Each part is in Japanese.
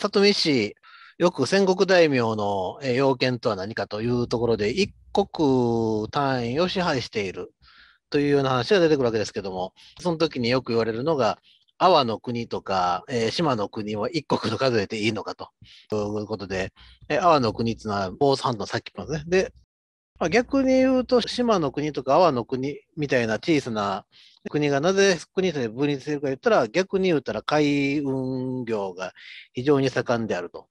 里見氏、よく戦国大名の要件とは何かというところで、一国単位を支配しているというような話が出てくるわけですけども、その時によく言われるのが、阿波の国とか、えー、島の国は一国と数えていいのかということで、えー、阿波の国っていうのは坊主半島さっきもね。で、まあ、逆に言うと、島の国とか阿波の国みたいな小さな国がなぜ国として分離するか言ったら、逆に言ったら海運業が非常に盛んであると。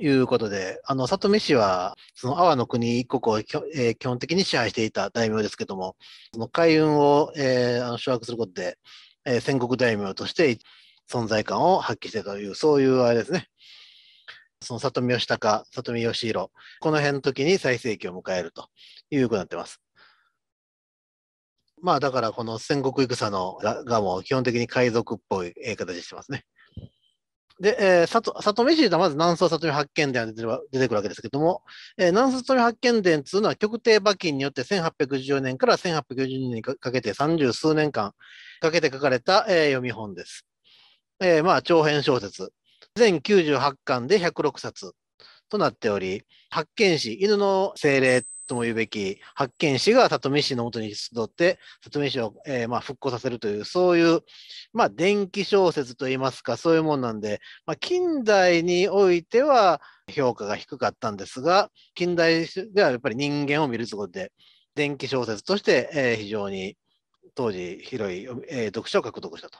いうことで、あの、里見氏は、その阿波の国一国を、えー、基本的に支配していた大名ですけども、その海運を、えー、あの掌握することで、えー、戦国大名として存在感を発揮してという、そういうあれですね。その里見義孝、里見義弘、この辺の時に最盛期を迎えるということになってます。まあだからこの戦国戦のがもう基本的に海賊っぽい形してますね。で、えー、里里見氏はまず南宋里見発見伝が出てくるわけですけども、えー、南宋里見発見伝というのは極定馬琴によって1814年から1 8 4 0年にかけて三十数年間かけて書かれた、えー、読み本です。えー、まあ長編小説。全98巻で106冊となっており、発見士、犬の精霊とも言うべき発見士が里見氏のもとに集って、里見氏を、えー、まあ復興させるという、そういう、まあ、電気小説といいますか、そういうもんなんで、まあ、近代においては評価が低かったんですが、近代ではやっぱり人間を見るということで、電気小説として、えー、非常に当時広い、えー、読書を獲得したと。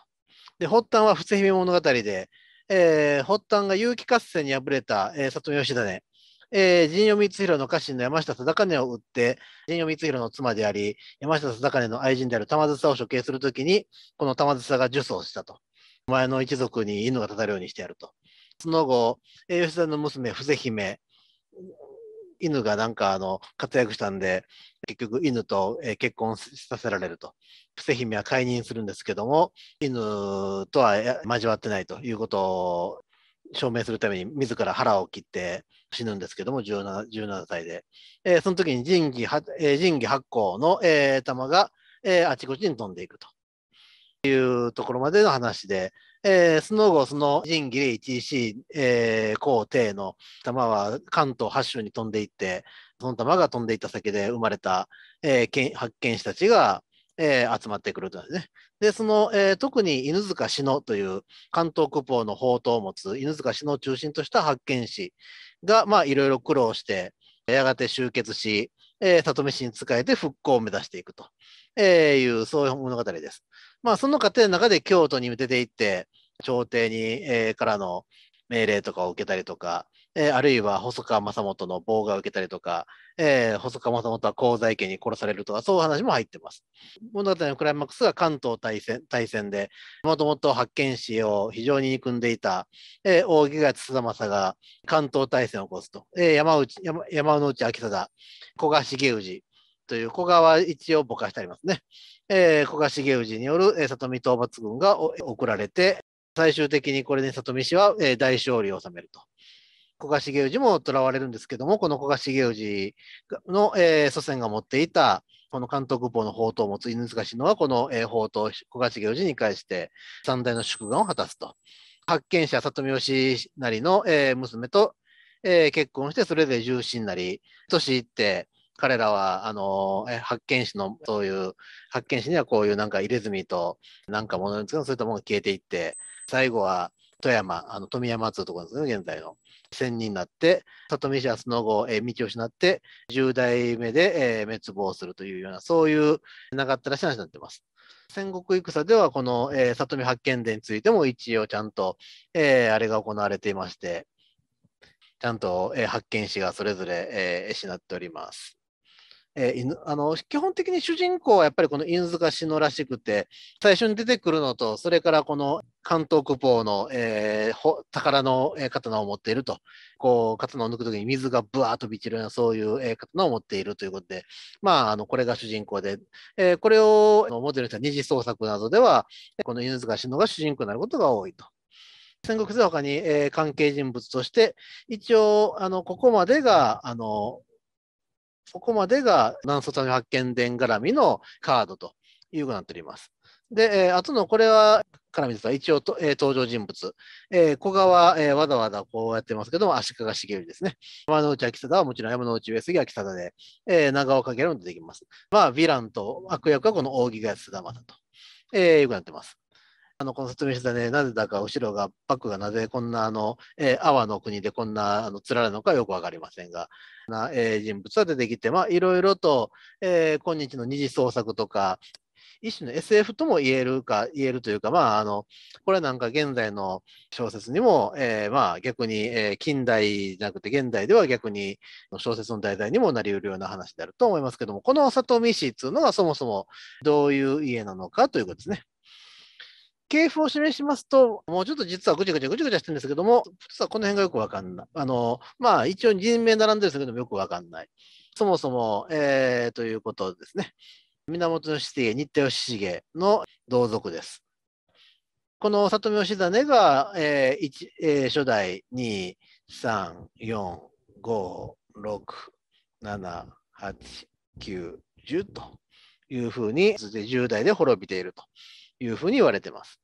で、発端は伏姫物語で、えー、発端が有機合戦に敗れた、えー、里見義ねえー、陣代光弘の家臣の山下貞兼を売って、神代光弘の妻であり、山下貞兼の愛人である玉梓を処刑するときに、この玉梓が呪詛をしたと。お前の一族に犬が立たるようにしてやると。その後、吉田の娘、伏姫、犬がなんかあの活躍したんで、結局犬と結婚させられると。伏姫は解任するんですけども、犬とは交わってないということを証明するために自ら腹を切って死ぬんですけども、17, 17歳で、えー、その時に仁義,、えー、仁義発行の、えー、弾が、えー、あちこちに飛んでいくと。いうところまでの話で、えー、その後、その仁義 h 1EC、えー、皇帝の弾は関東8州に飛んでいって、その弾が飛んでいった先で生まれた、えー、発見者たちが、えー、集まってくるとですね。で、その、えー、特に犬塚志乃という関東区宝の宝刀を持つ犬塚志乃を中心とした発見士が、まあ、いろいろ苦労して、やがて集結し、えー、里見市に仕えて復興を目指していくと、えいう、そういう物語です。まあ、その過程の中で京都に出て行って、朝廷に、えー、からの命令とかを受けたりとか、えー、あるいは細川正元の棒が受けたりとか、えー、細川正元は香西家に殺されるとか、そういう話も入ってます。物語のクライマックスは関東大戦大戦で、もともと発見士を非常に憎んでいた、えー、大木が津政が関東大戦を起こすと、えー、山内山山内昭貞、古賀重氏、という古賀は一応ぼかしてありますね。えー、古賀重氏による、えー、里見討伐軍が送られて、最終的にこれで里見氏は、えー、大勝利を収めると。古賀茂氏もとらわれるんですけども、この古賀茂氏の、えー、祖先が持っていた、この監督法の宝刀を持つ犬塚氏のは、この、えー、宝刀、古賀茂氏に返して三大の祝願を果たすと。発見者、里見義成の、えー、娘と、えー、結婚して、それで重臣なり、年いって、彼らはあの発見士のそういう発見士にはこういうなんか入れ墨となんかものにつかそういったものが消えていって最後は富山、あの富山っていうところですね、現在の。千人になって、里見氏はその後、えー、道を失って、10代目で、えー、滅亡するというような、そういう長ったらしい話になってます。戦国戦では、この、えー、里見発見伝についても一応ちゃんと、えー、あれが行われていまして、ちゃんと、えー、発見士がそれぞれ、えー、失っております。えー、あの基本的に主人公はやっぱりこの犬塚志らしくて最初に出てくるのとそれからこの関東国宝の、えー、宝の、え刀を持っていると、こう、刀を抜くときに水がぶわーっとび散るような、そういう、え刀を持っているということで、まあ、あの、これが主人公で、えー、これをモデルにした二次創作などでは、この犬塚信乃が主人公になることが多いと。戦国時代他に、えー、関係人物として、一応、あの、ここまでが、あの、ここまでが南宋の発見伝絡みのカードということになっております。で、えー、あとのこれは、から見てた一応と、えー、登場人物。えー、小川、えー、わざわざこうやってますけども、足利茂頼ですね。山之内秋貞はもちろん山之内上杉秋貞で、えー、長岡家も出てきます。まあ、ヴィランと悪役はこの扇ヶ谷菅田だと、えー、よくなってます。あのこの説明したね、なぜだか後ろが、バックがなぜこんなあの、えー、阿波の国でこんなあのつられるのかよく分かりませんが、なえー、人物は出てきて、まあ、いろいろと、えー、今日の二次創作とか、一種の SF とも言えるか、言えるというか、まあ、あの、これなんか現在の小説にも、えー、まあ、逆に、えー、近代じゃなくて現代では逆に小説の題材にもなり得るような話であると思いますけども、この里見市っていうのがそもそもどういう家なのかということですね。系譜を示しますと、もうちょっと実はぐちゃぐちゃぐちゃぐちゃしてるんですけども、実はこの辺がよくわかんない。あの、まあ一応人名並んでるんですけどもよくわかんない。そもそも、えー、ということですね。源義経、新田義重の同族です。この里見義真が、えーえー、初代2、3、4、5、6、7、8、9、10というふうに、10代で滅びているというふうに言われています。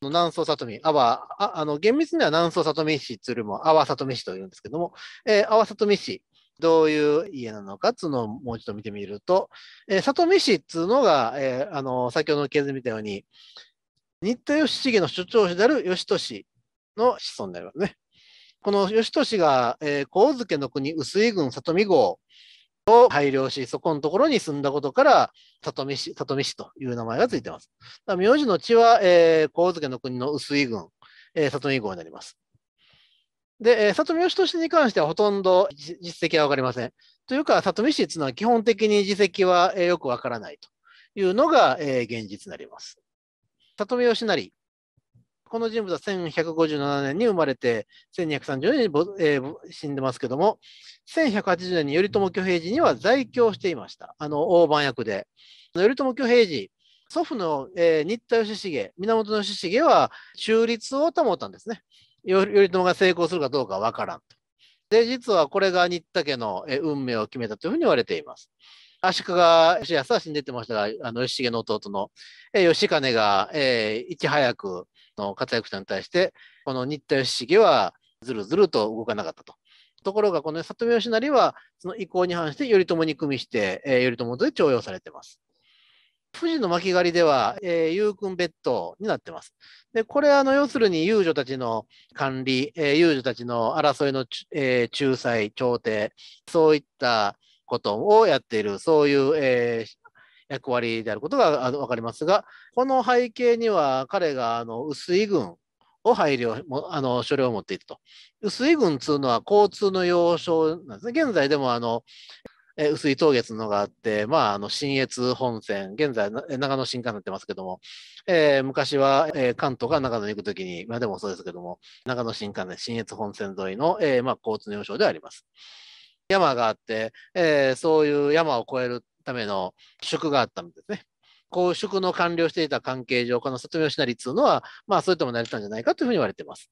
南宋里見、阿波、あの厳密には南宋里見氏というよりも阿波里見氏というんですけども、えー、阿波里見氏どういう家なのかっいうのをもう一度見てみると、えー、里見市っつうのが、えー、あの先ほどの経図見たように、新田義重の主張師である義利の子孫になりますね。この義利が、えー、神の国薄井郡里見郷を配慮し、そこのところに住んだことから、里見市、里見市という名前がついています。名字の地は、えー、神の国の薄井郡、えー、里見郷になります。で、えー、里見義俊に関してはほとんど実績は分かりません。というか、里見氏というのは基本的に実績は、えー、よく分からないというのが、えー、現実になります。里見義成、この人物は1157年に生まれて、1230年に、えー、死んでますけども、1180年に頼朝挙兵時には在京していました。あの、大判役で。頼朝挙兵時、祖父の、えー、新田義重、源義重は中立を保ったんですね。頼朝が成功するかどうかわからんと。で、実はこれが新田家の運命を決めたというふうに言われています。足利義康は死んでてましたが、あの義重の弟の、え義兼が、えー、いち早くの活躍者に対して、この新田義重はずるずると動かなかったと。ところが、この里見義成は、その意向に反して頼朝に組みして、えー、頼朝とで徴用されてます。富士の巻狩りでは、えー、遊君別当になってます。で、これ、あの、要するに遊女たちの管理、えー、遊女たちの争いの、えー、仲裁、調停、そういったことをやっている、そういう、えー、役割であることが分かりますが、この背景には彼があの薄い軍を配慮、あの所領を持っていると。薄い軍というのは交通の要衝なんですね。現在でもあのえー、薄い峠つのがあって、まあ、あの、新越本線、現在、長野新幹線になってますけども、えー、昔は、えー、関東が長野に行くときに、まあでもそうですけども、長野新幹線、新越本線沿いの、えー、まあ、交通の要衝であります。山があって、えー、そういう山を越えるための宿があったんですね。公職の完了していた関係上、この里見吉成っていうのは、まあ、そういったものになれたんじゃないかというふうに言われています。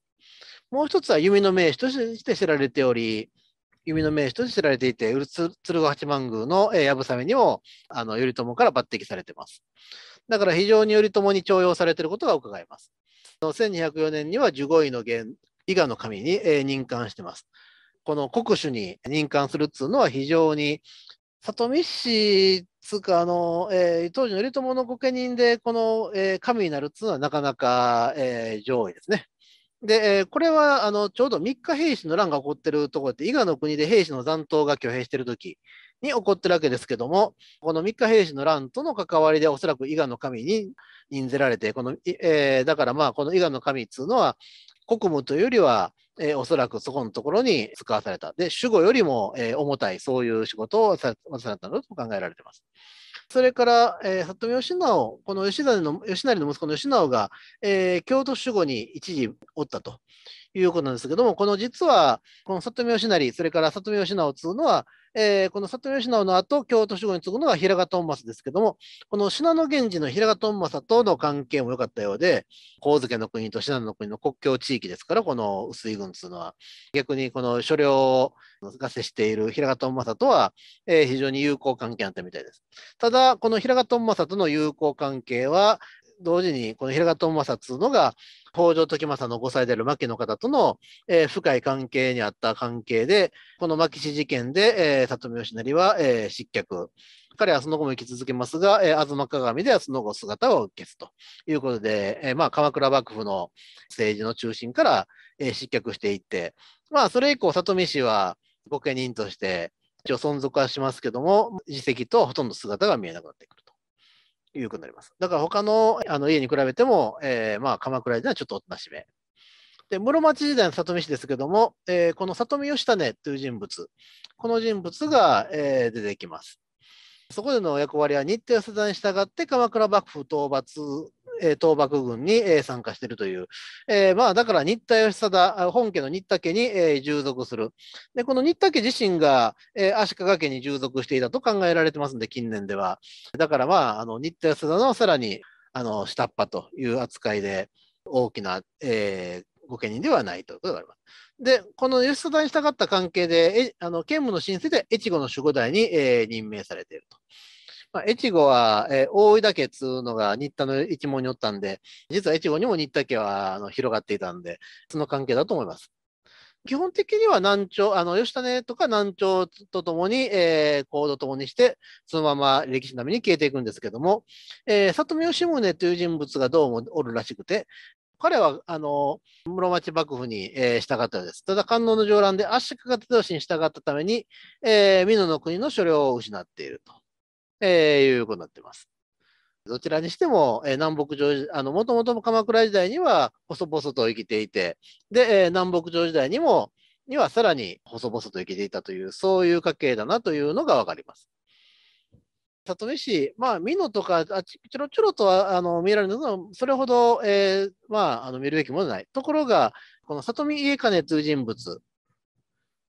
もう一つは弓の名手として知られており、弓の名手として知られていて、鶴鶴八幡宮のやぶさめにもあの頼朝から抜擢されています。だから非常に頼朝に重用されていることが伺えます。1204年には十五位の元伊賀の神に、任官しています。この国主に任官するっていうのは非常に里見氏つかあの、えー、当時の頼朝の御家人でこの、えー、神になるっていうのはなかなか、えー、上位ですね。で、えー、これはあのちょうど3日兵士の乱が起こってるところって、伊賀の国で兵士の残党が挙兵してるときに起こってるわけですけども、この3日兵士の乱との関わりで、おそらく伊賀の神に任せられて、このえー、だからまあ、この伊賀の神っていうのは、国務というよりは、えー、おそらくそこのところに使わされた。で、守護よりも、え重たい、そういう仕事をされたのと考えられています。それから、えー、里見義直、この吉成の吉成の息子の義直が、えー、京都守護に一時おったということなんですけども、この実は、この里見義成、それから里見義直を継ぐのは、えー、この里見義直の後、京都守護に継ぐのは平賀トンマスですけども、この信濃源氏の平賀トンマスとの関係も良かったようで、神家の国と信濃の国の国境地域ですから、この薄い軍というのは、逆にこの所領が接している平賀トンマスとは、えー、非常に友好関係あったみたいです。ただ、この平賀トンマスとの友好関係は、同時にこの平賀友政というのが北条時政の5歳である牧の方との、えー、深い関係にあった関係でこの牧師事件で、えー、里見義成は、えー、失脚彼はその後も生き続けますが、えー、東鏡ではその後姿を消すということで、えーまあ、鎌倉幕府の政治の中心から、えー、失脚していって、まあ、それ以降里見氏は御家人として一応存続はしますけども自責とほとんど姿が見えなくなってくると。いうふうになります。だから他のあの家に比べても、えー、まあ鎌倉時代はちょっとおとなしめ。で、室町時代の里見氏ですけども、えー、この里見義種という人物、この人物が、えー、出てきます。そこでの役割は日程を世代に従って鎌倉幕府討伐えー、倒幕軍に、えー、参加しているという、えー、まあ、だから新田義貞、本家の新田家に、えー、従属する。で、この新田家自身が、えー、足利家に従属していたと考えられてますんで、近年では。だからまあ、あの新田義貞のさらにあの下っ端という扱いで、大きな、えー、御家人ではないということがあります。で、この義貞に従った関係で、えあの兼務の申請で越後の守護代に、えー、任命されていると。まあ、越後は、えー、大井岳っつうのが新田の一門におったんで、実は越後にも新田家はあの広がっていたんで、その関係だと思います。基本的には南朝、あの、吉種とか南朝とともに、えー、行動ともにして、そのまま歴史並みに消えていくんですけども、えー、里見吉宗という人物がどうもおるらしくて、彼は、あの、室町幕府に、えー、従ったようです。ただ、観音の上乱で圧縮が手同士に従ったために、えー、美濃の国の所領を失っていると。えー、いうことになってます。どちらにしても、えー、南北朝あの、もともと鎌倉時代には細々と生きていて、で、えー、南北朝時代にも、にはさらに細々と生きていたという、そういう家系だなというのがわかります。里見市、まあ、美濃とか、あちちょろちょろとはあの見られるのは、それほど、えー、まあ、あの見るべきものない。ところが、この里見家兼という人物、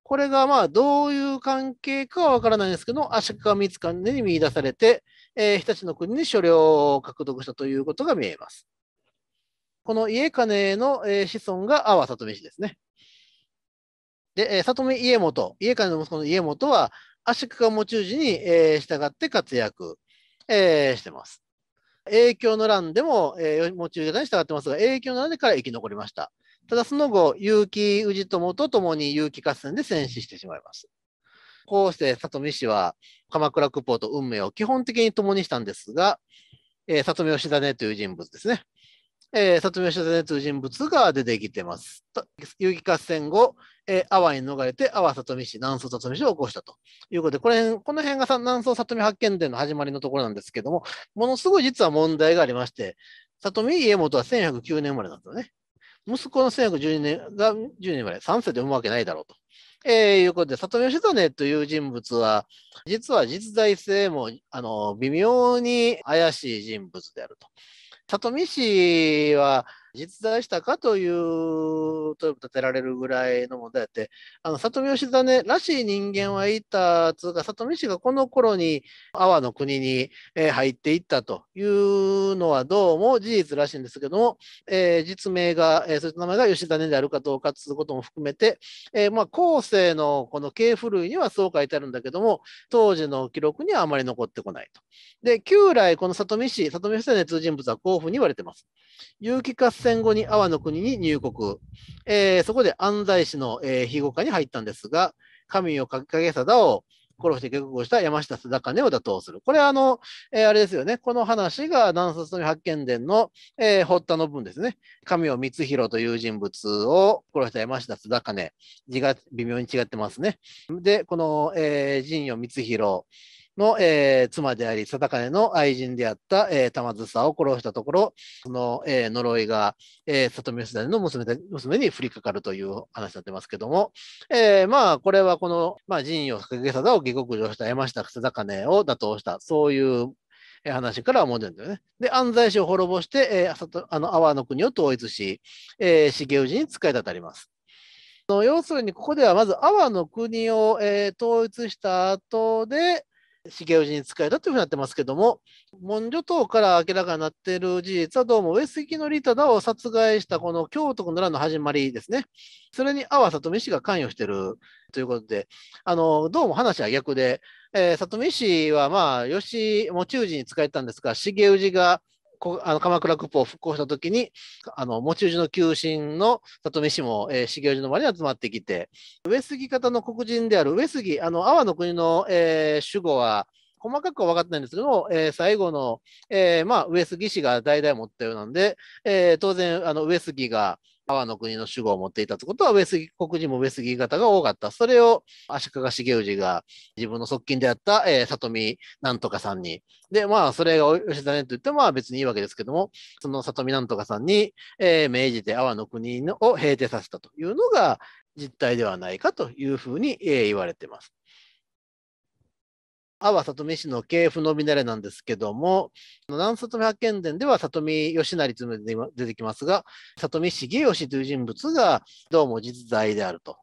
これがまあどういう関係かはわからないんですけど、足利光兼に見出されて、えー、日立の国に所領を獲得したということが見えます。この家兼の、え子孫が阿波里見氏ですね。で、え里見家元、家兼の息子の家元は足利持ち氏に、え従って活躍、えしてます。影響の乱でも、え持ち氏に従ってますが、影響の乱でから生き残りました。ただその後、結城氏友と共に結城合戦で戦死してしまいます。こうして里見氏は鎌倉久保と運命を基本的に共にしたんですが、えー、里見吉種という人物ですね。えー、里見吉種という人物が出てきてます。結城合戦後、えー、阿波に逃れて阿波里見氏、南宋里見氏を起こしたということで、これこの辺が南宋里見発見での始まりのところなんですけども、ものすごい実は問題がありまして、里見家元は1109年生まれなんですよね。息子の1912年が10年まで3世で産むわけないだろうと。えー、いうことで、里見義実という人物は、実は実在性も、あの、微妙に怪しい人物であると。里見氏は、実在したかという問いも立てられるぐらいの問題で、あの里見義ねらしい人間はいたつうか、里見氏がこの頃に阿波の国に入っていったというのはどうも事実らしいんですけども、えー、実名が、えー、そういった名前が義種であるかどうかということも含めて、えー、まあ、後世のこの系譜類にはそう書いてあるんだけども、当時の記録にはあまり残ってこないと。で、旧来、この里見氏、里見氏の通人物はこうふうに言われてます。有機化戦後に阿波の国に入国、えー、そこで安西市の、えー、庇護下に入ったんですが、神をげ影貞を殺して結婚した山下貞高を打倒する。これはあの、えー、あれですよね。この話が南卒の発見伝の、えー、堀田の文ですね。神を光弘という人物を殺した山下須高根。字が微妙に違ってますね。で、この、えー、神尾光弘。の、えー、妻であり、定金の愛人であった、えー、玉津さを殺したところ、その、えー、呪いが、えー、里見世田の娘娘に降りかかるという話になってますけども、えー、まあ、これはこの、まあ、陣を掲げ定を下克上した山下定金を打倒した、そういう話からはうるんだよね。で、安西氏を滅ぼして、えー、あの阿波の国を統一し、えー、重氏に使い立たります。要するに、ここではまず阿波の国を、えー、統一した後で、重氏に仕えたというふうになってますけども、文書等から明らかになっている事実は、どうも上杉の利忠を殺害したこの京都の乱の始まりですね、それに阿波里美氏が関与しているということで、あのどうも話は逆で、えー、里美氏は、まあ、吉持氏に仕えたんですが、重氏がこあの鎌倉国宝を復興した時にあの持ち主の旧臣の里見氏も、えー、修行寺の間に集まってきて上杉方の黒人である上杉あの阿波の国の、えー、守護は細かくは分かってないんですけども、えー、最後の、えーまあ、上杉氏が代々持ったようなんで、えー、当然あの上杉が阿波の国の守護を持っていたってことは、上杉、国人も上杉方が多かった。それを足利重氏が自分の側近であった、えー、里見なんとかさんに。で、まあ、それが吉田ねと言っても、別にいいわけですけども、その里見なんとかさんに、えー、命じて阿波の国を平定させたというのが実態ではないかというふうに、えー、言われてます。阿波里見氏の系譜のみなれなんですけども、南里見八犬伝では里見義成というの出てきますが、里見重義という人物がどうも実在であると。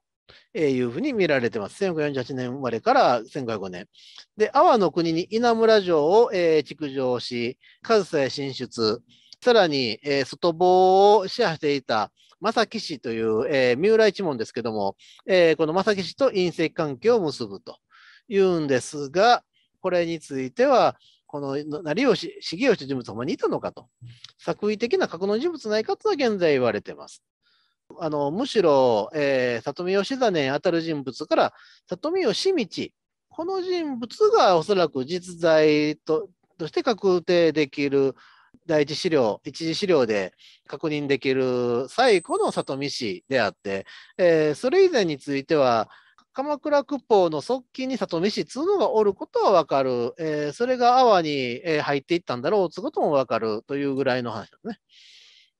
いうふうに見られてます。1548年生まれから1505年。で、阿波の国に稲村城を、えー、築城し、上総進出、さらに、えー、外房を支配していた正木氏という、えー、三浦一門ですけども、えー、この正木氏と隕石関係を結ぶと。言うんですが、これについては、この成吉、重吉人物ともにいたのかと、作為的な格納人物ないかとは現在言われています。あのむしろ、えー、里見義実に当たる人物から、里見義道、この人物がおそらく実在ととして確定できる第一資料、一次資料で確認できる最古の里見氏であって、えー、それ以前については、鎌倉九宝の側近に里見氏つうのがおることはわかる、えー、それが阿波に、え入っていったんだろうつうこともわかるというぐらいの話ですね。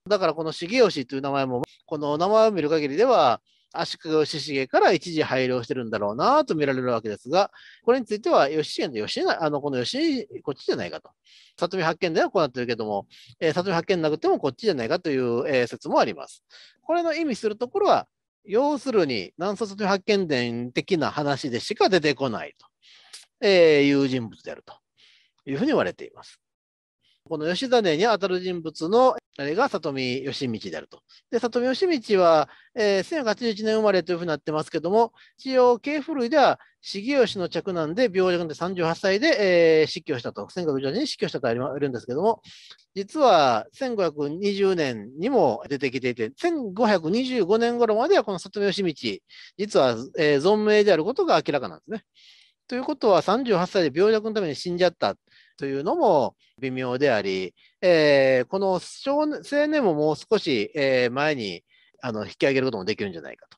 だからこの重吉という名前も、この名前を見る限りでは、足利義重から一時配慮してるんだろうなと見られるわけですが、これについては、吉重で吉重、あの、この吉重、こっちじゃないかと。里見発見ではこうなってるけども、えー、里見発見なくてもこっちじゃないかという、えー、説もあります。これの意味するところは、要するに、南卒女発見伝的な話でしか出てこないと、えー、いう人物であるというふうに言われています。この吉種にあたる人物のあれが里見義道であると。で、里見義道は、えー、1081年生まれというふうになってますけども、一応、系譜類では重吉の嫡男で病弱で38歳で、えー、死去したと、1510年に死去したとありるんですけども、実は1520年にも出てきていて、1525年頃まではこの里見義道、実は、えー、存命であることが明らかなんですね。ということは、38歳で病弱のために死んじゃったというのも微妙であり、えー、この少年ももう少し、えー、前にあの引き上げることもできるんじゃないかと、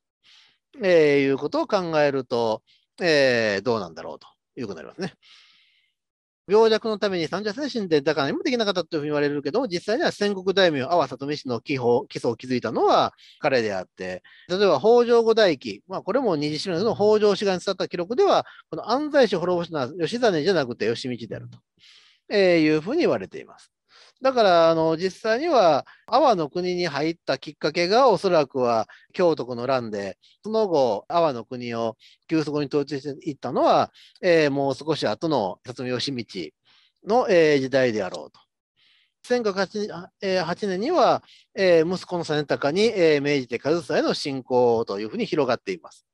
えー、いうことを考えると、えー、どうなんだろうということになりますね。病弱のために三者精神でだから何もできなかったというふうに言われるけど、実際には戦国大名、阿波里美氏の基礎を築いたのは彼であって、例えば北条五代記、まあ、これも二次資料の北条氏が伝わった記録では、この安西氏滅ぼしのは義実じゃなくて義道であると、えー、いうふうに言われています。だからあの実際には阿波の国に入ったきっかけがおそらくは京都の乱でその後阿波の国を急速に統治していったのは、えー、もう少し後の辰巳義道の、えー、時代であろうと。1908年には、えー、息子の実高に、えー、明治で上総への侵攻というふうに広がっています。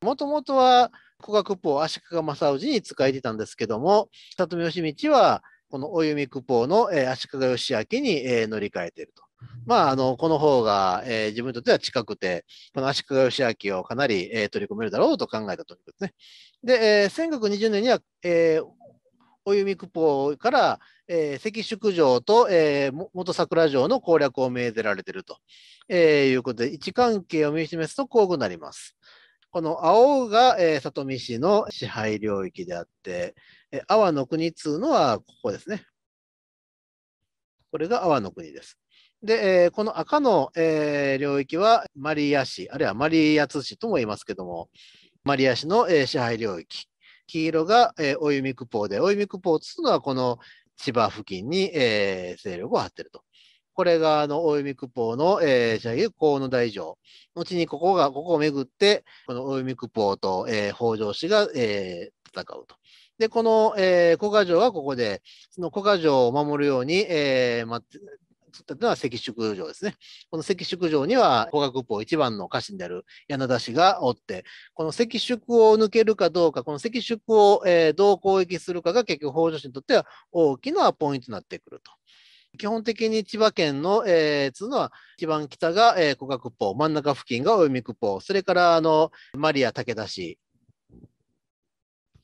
もともとは古学法足利正氏に仕えていたんですけども、辰巳義道はこのお湯みくぽの、えー、足利義明に、えー、乗り換えていると。まあ、あの、この方が、えー、自分にとっては近くて、この足利義明をかなり、えー、取り込めるだろうと考えたということですね。で、えー、1920年には、えー、お弓みくぽから、えー、宿城と、えー、元桜城の攻略を命ぜられていると、えー、いうことで、位置関係を見示すとこうなります。この青が、えー、里見市の支配領域であって、え阿波の国っつうのはここですね。これが阿波の国です。で、えー、この赤の、えー、領域はマリア市、あるいはマリア津市とも言いますけども、マリア市の、えー、支配領域。黄色が、えー、オイミクポーで、オイミクポーというのはこの千葉付近に、えー、勢力を張ってると。これがあの大海区法の、えー、じゃあ河野大城。後にここが、ここを巡って、この大海区法と、えー、北条氏が、えー、戦うと。で、この、えー、古賀城はここで、その古賀城を守るように、えー、ま作ったというのは赤宿城ですね。この赤宿城には、古学法一番の家臣である柳田氏がおって、この赤宿を抜けるかどうか、この赤宿を、えー、どう攻撃するかが結局、北条氏にとっては大きなポイントになってくると。基本的に千葉県の、えー、つうのは、一番北が、えー、古学法、真ん中付近が及見区法、それから、あの、マリア武田氏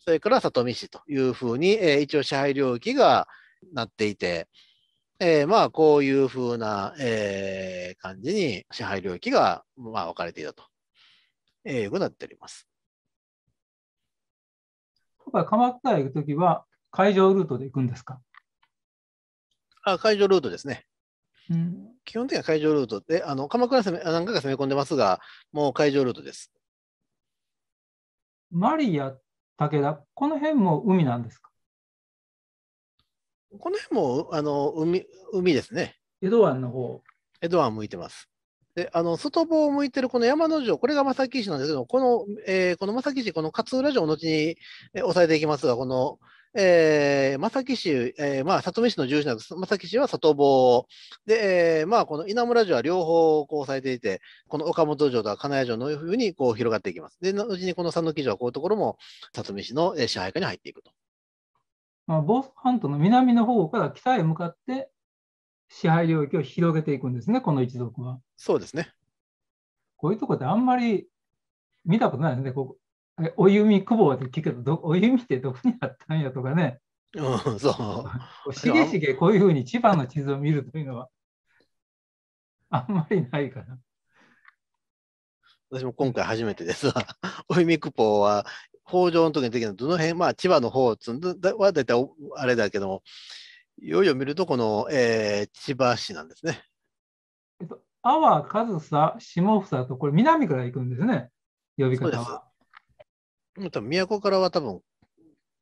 それから里見市というふうに、えー、一応支配領域がなっていて、えー、まあこういうふうな、えー、感じに支配領域が、まあ、分かれていたと、えー、いうことになっております。今回、鎌倉へ行くときは、海上ルートで行くんですかあ海上ルートですね。うん、基本的には海上ルートで、あの鎌倉攻め何回か攻め込んでますが、もう海上ルートです。マリアっ武田、この辺も海なんですかこの辺もあの海海ですね。江戸湾の方。江戸湾向いてます。であの外房を向いてるこの山の城、これが正木市なんですけど、この、えー、この正木市、この勝浦城を後に、えー、抑えていきますが、この、えー、正木市、えー、まあ、里見市の住所なんです。正木市は里坊。で、えー、まあ、この稲村城は両方、こう、されていて、この岡本城とは金谷城のふうに、こう、広がっていきます。で、のうちにこの三木城はこういうところも、里見市の支配下に入っていくと。まあ、房総半島の南の方から北へ向かって、支配領域を広げていくんですね、この一族は。そうですね。こういうとこってあんまり見たことないですね。こお弓久保っ聞くけど、お弓ってどこにあったんやとかね。うん、そう。しげしげこういうふうに千葉の地図を見るというのは、あんまりないかな。私も今回初めてですわ。お弓久保は、北条の時の時のどの辺、まあ千葉の方つんだは大体あれだけども、いよいよ見るとこの、えー、千葉市なんですね。えっと、阿波、上総、下房と、これ南から行くんですね、呼び方は。都からは多分、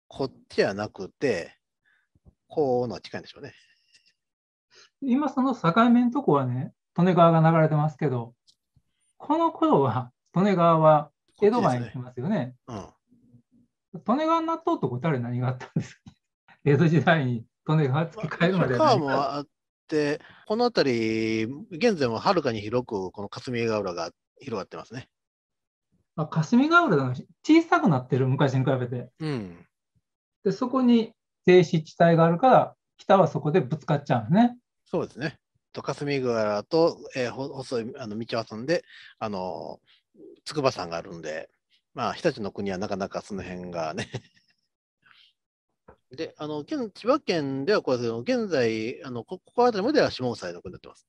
こっちはなくて、こうの近いんでしょうね。今その境目のとこはね、利根川が流れてますけど、この頃は利根川は江戸前に来ますよね。利根川納豆とこ誰何があったんですか江戸時代に利根川付き替えるまで川もあって、この辺り、現在もはるかに広く、この霞ヶ浦が広がってますね。まあ、霞ヶ浦の小さくなってる、昔に比べて。うん、で、そこに静止地帯があるから、北はそこでぶつかっちゃうんですね。そうですね。と霞ヶ浦と、えー、細いあの道を挟んで、あの筑波山があるんで、まあ、日立の国はなかなかその辺がねで、あの、千葉県ではこれ、現在、あのここ辺りまでは下総の国になってます。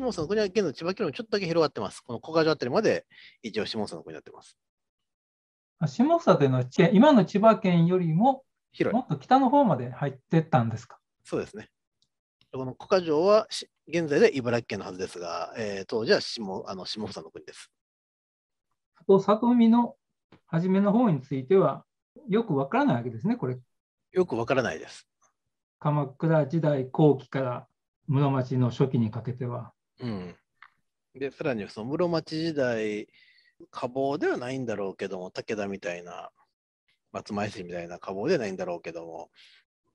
下総の国は現在千葉県にちょっとだけ広がってます。この古賀城あたりまで一応下総の国になってます。下総というのは今の千葉県よりも広もっと北の方まで入ってったんですかそうですね。この古賀城は現在で茨城県のはずですが、えー、当時は下あの下総の国です。あと里海の初めの方についてはよくわからないわけですね、これ。よくわからないです。鎌倉時代後期から室町の初期にかけては。うん、でさらにその室町時代多忙ではないんだろうけども武田みたいな松前氏みたいな多忙ではないんだろうけども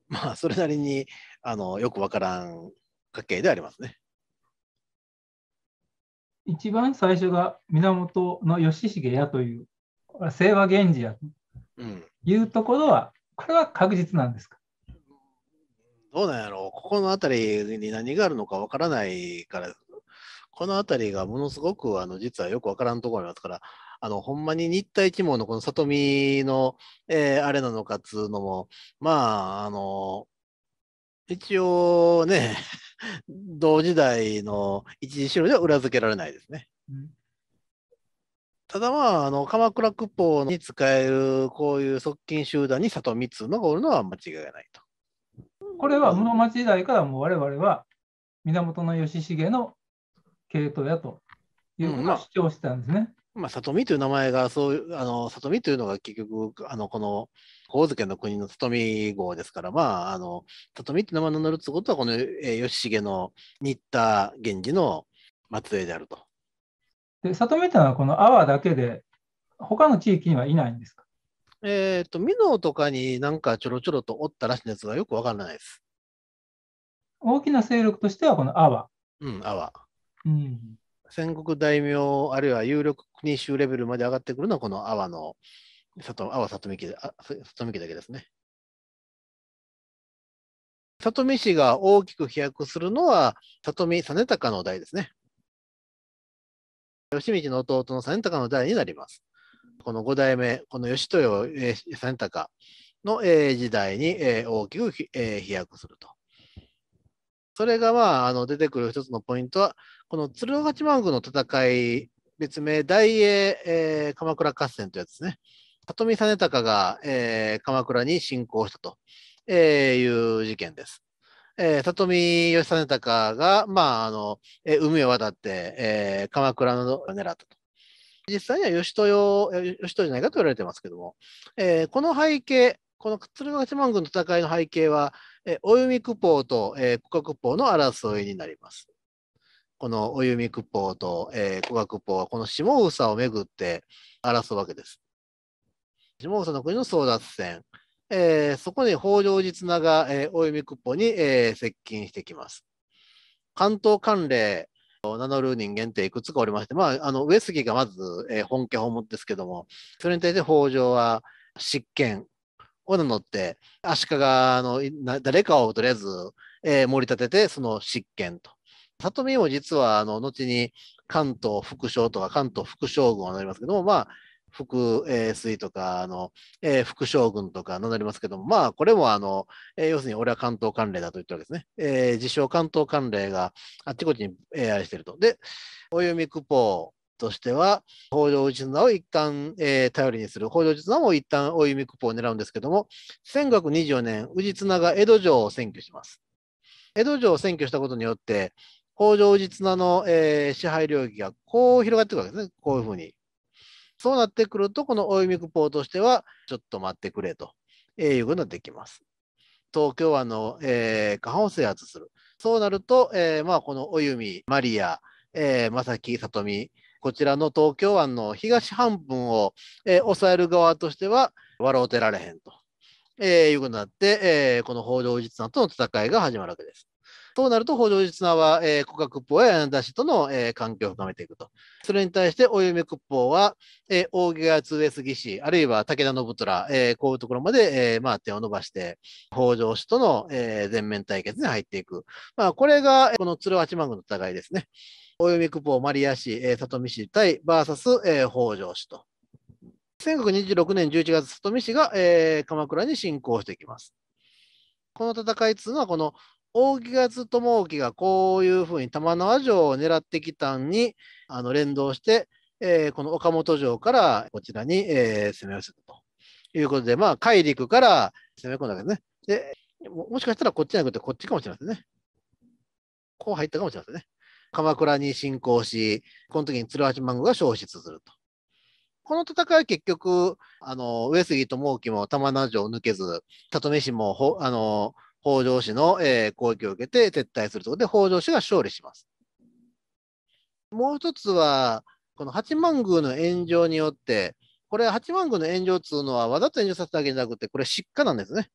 まあそれなりにあのよくわからん家系でありますね。一番最初が源義重やという清和源氏やというところは、うん、これは確実なんですかどうなんやろうここの辺りに何があるのかわからないからこの辺りがものすごくあの実はよくわからんところありますから、あのほんまに日体地網のこの里見の、えー、あれなのかっつうのも、まあ、あの、一応ね、同時代の一次資料では裏付けられないですね。うんただまあ、あの、鎌倉九法に使える、こういう側近集団に里っつのがおるのは間違いないと。これは室町時代からもう我々は源義重の系統やというのを主張したんですね。うん、まあ、里見という名前が、そういう、あの、里見というのが結局、あの、この、神漬の国の里見号ですから、まあ、あの、里見って名前を名乗るってことは、この、え吉重の新田源氏の末裔であると。で、里見というのは、この阿波だけで、他の地域にはいないんですかえっ、ー、と、美濃とかになんかちょろちょろとおったらしいんですが、よくわからないです。大きな勢力としては、この阿波。うん、阿波。戦国大名あるいは有力国衆レベルまで上がってくるのはこの阿波の里阿波里見家里見家だけですね。里見氏が大きく飛躍するのは里見実高の代ですね。義道の弟の実高の代になります。この5代目、この義豊実高の時代に大きく飛躍すると。それが、まあ、あの出てくる一つのポイントは、この鶴岡八幡宮の戦い、別名、大英、えー、鎌倉合戦というやつですね。里見実高が、えー、鎌倉に侵攻したと、えー、いう事件です。えー、里見義実高が、まああのえー、海を渡って、えー、鎌倉の狙ったと。実際には義豊、義豊じゃないかと言われてますけども、えー、この背景、この鶴岡八幡宮の戦いの背景は、えお弓区法と、えー、国家法の争いになります。このお弓区法と、えー、国家法はこの下総をめぐって争うわけです。下総の国の争奪戦、えー、そこに北条実名が、えー、お弓区法に、えー、接近してきます。関東関連を名乗る人間っていくつかおりまして、まあ、あの上杉がまず、えー、本家本物ですけども、それに対して北条は執権、ういうのって、足利の誰かをとりあえず、えー、盛り立てて、その執権と。里見も実は、あの、後に関東副将とか関東副将軍はなりますけども、まあ、副、えー、水とか、あの、えー、副将軍とか名乗りますけども、まあ、これも、あの、えー、要するに俺は関東関連だと言ってるわけですね。えー、自称関東関連があっちこっちに、えー、あれしてると。で、お読みくぽとしては、北条氏綱を一旦、えー、頼りにする。北条氏綱も一旦大弓久保を狙うんですけども、1524年、氏綱が江戸城を占拠します。江戸城を占拠したことによって、北条氏綱の、えー、支配領域がこう広がっていくわけですね。こういうふうに。そうなってくると、この大弓久保としては、ちょっと待ってくれと、えー、いうことにできます。東京湾の、えー、下半を制圧する。そうなると、えーまあ、このおゆみ、マリア、えー、正木、里美、こちらの東京湾の東半分を、えー、抑える側としては笑うてられへんと、えー、いうことになって、えー、この北条氏綱との戦いが始まるわけです。そうなると北条氏綱は、えー、古賀屈法や柳田氏との、えー、関係を深めていくと。それに対してお嫁屈法は、えー、大木津上杉氏、あるいは武田信虎、えー、こういうところまで、えーまあ、手を伸ばして、北条氏との、えー、全面対決に入っていく。まあ、これが、この鶴八幡宮の戦いですね。大読久保マリア氏、里見氏対 VS、えー、北条氏と。1926年11月、里見氏が、えー、鎌倉に侵攻してきます。この戦いというのは、この大木勝智興がこういうふうに玉縄城を狙ってきたんにあの連動して、えー、この岡本城からこちらに、えー、攻め寄せたということで、まあ、海陸から攻め込んだわけですね。でもしかしたらこっちじゃなくてこっちかもしれませんね。こう入ったかもしれませんね。鎌倉に侵攻し、この時に鶴橋万宮が消失すると。この戦いは結局、あの、上杉智木も玉名城を抜けず、里見氏もほ、あの、北条氏の、えー、攻撃を受けて撤退するところで、北条氏が勝利します。もう一つは、この八幡宮の炎上によって、これ八幡宮の炎上っていうのはわざと炎上させたわけじゃなくて、これ失火なんですね。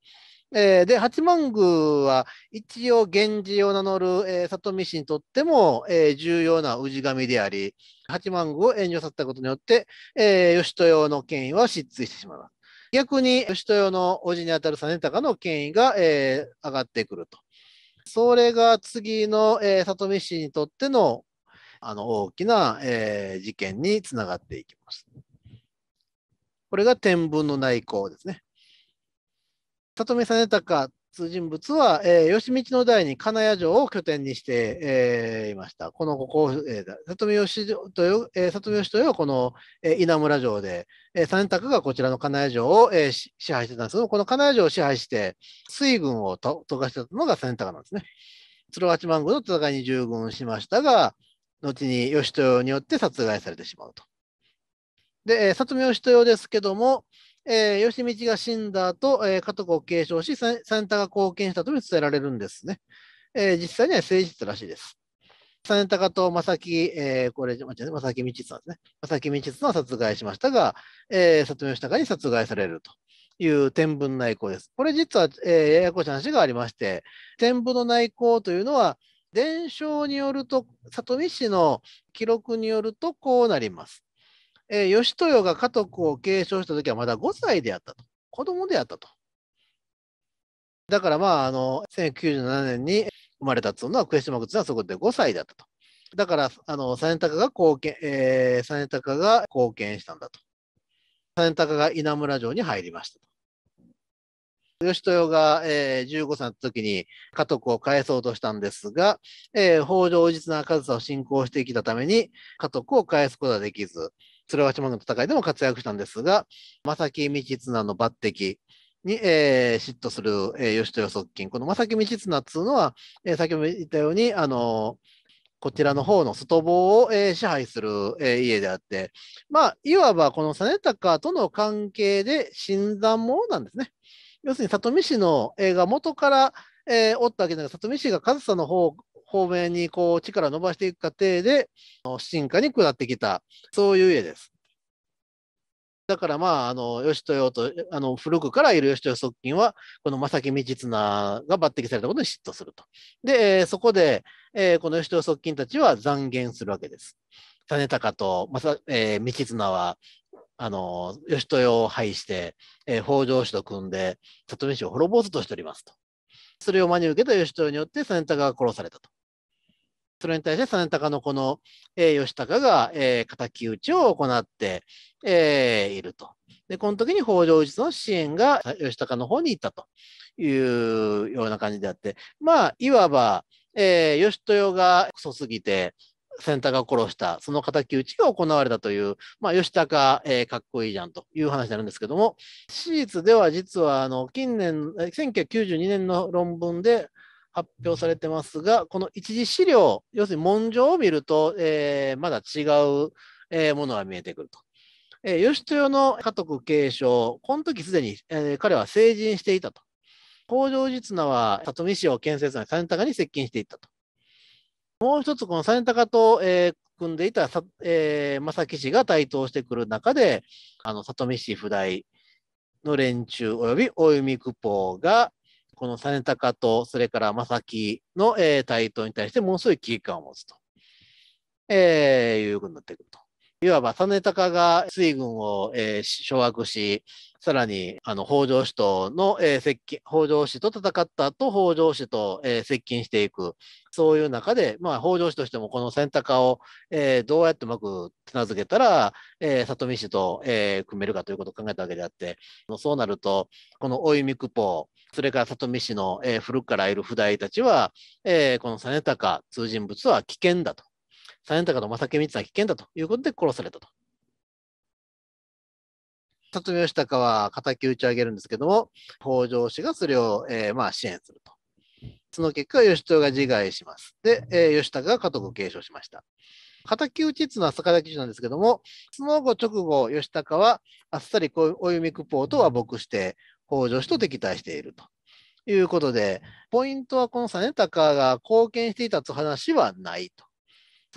えー、で、八幡宮は一応源氏を名乗る、えー、里見氏にとっても、えー、重要な氏神であり、八幡宮を炎上させたことによって、えー、義豊の権威は失墜してしまいます。逆に義豊の叔父にあたる実高の権威が、えー、上がってくると。それが次の、えー、里見氏にとってのあの大きな、えー、事件につながっていきます。これが天文の内向ですね。里見実高通人物は、えー、吉道の代に金谷城を拠点にして、えー、いました。このここ、えー、里見義豊、えー、里見義豊はこの、えー、稲村城で、えー、実高がこちらの金谷城を、えー、支配してたんですけど、この金谷城を支配して、水軍をと溶かしてたのが実宅なんですね。鶴八幡宮の戦いに従軍しましたが、後に義豊によって殺害されてしまうと。で、えー、里見義豊ですけども、えー、義道が死んだ後、えー、家督を継承し、サネタが貢献したと伝えられるんですね。えー、実際には誠実らしいです。サネタカと正木、えー、これ、待って、正木道んですね。正木道んは殺害しましたが、えー、里義隆に殺害されるという天文内向です。これ実は、えー、ややこしい話がありまして、天文の内向というのは、伝承によると、里見氏の記録によるとこうなります。えー、義豊が家督を継承した時はまだ5歳であったと。子供であったと。だからまあ、あの、1097年に生まれたっつうのは、クエスチョンマークっうのはそこで5歳だったと。だから、あの、実高が貢献、えー、が貢献したんだと。実高が稲村城に入りましたと。義豊が、えー、15歳の時に家督を返そうとしたんですが、えー、北条氏綱上総を進行してきたために家督を返すことはできず、鶴ヶ島の戦いでも活躍したんですが、正木道綱の抜擢に、えー、嫉妬する、えー、吉豊側近。この正木道綱っていうのは、えー、先ほど言ったように、あのこちらの方の外房を、えー、支配する、えー、家であって、まあ、いわばこの実高との関係で新参者なんですね。要するに里見氏の、えー、が元から、えー、おったわけだから、里見氏が上総の方方面にこう力を伸ばしていく過程で進化に下ってきたそういう家です。だからまあ、あの、義豊と、あの、古くからいる義豊側近は、この正木道綱が抜擢されたことに嫉妬すると。で、そこで、えー、この義豊側近たちは残言するわけです。実高と、まさ、えー、道綱は、あの、義豊を拝して、えー、北条氏と組んで、里見氏を滅ぼすとしておりますと。それを真に受けた義豊によって実高が殺されたと。それに対して実高のこの、えー、義高が、えー、敵討ちを行って、えー、いると。で、この時に北条氏の支援が義高の方に行ったというような感じであって、まあ、いわば、えー、義豊がクソすぎて、センターが殺した、その敵討ちが行われたという、まあ、吉高、えー、かっこいいじゃんという話になるんですけども、史実では実は、あの、近年、1992年の論文で、発表されてますが、この一次資料、要するに文書を見ると、えー、まだ違う、えー、ものが見えてくると。えー、義豊の家督継承、この時すでに、えー、彼は成人していたと。北条実名は里見氏を建設の実高に接近していったと。もう一つ、この実高と、えー、組んでいた、えー、正木氏が台頭してくる中で、あの里見氏不代の連中及び大弓久保がこの実高と、それから正木の、えー、対等に対してものすごい危機感を持つと、えー、いうことになってくると。いわば実高が水軍を、えー、掌握し、さらに、あの、北条氏との、えー、接近、北条氏と戦った後、北条氏と、えー、接近していく。そういう中で、まあ、北条氏としてもこの選択を、えー、どうやってうまく手なずけたら、えー、里見氏と、えー、組めるかということを考えたわけであって、そうなると、この追いみくぽう、それから里見氏の、えー、古くからいる譜代たちは、えー、この実高通人物は危険だと。実高と正家光は危険だということで殺されたと。里見義高は敵討ち上げるんですけども、北条氏がそれを、えー、まあ支援すると。その結果、義朝が自害します。で、えー、義高が家督を継承しました。敵討ちっていうのは田記事なんですけども、その後直後、義高はあっさりこう、お弓くぽと和睦して、条氏と敵対していると。いうことで、ポイントはこの実高が貢献していたと話はないと。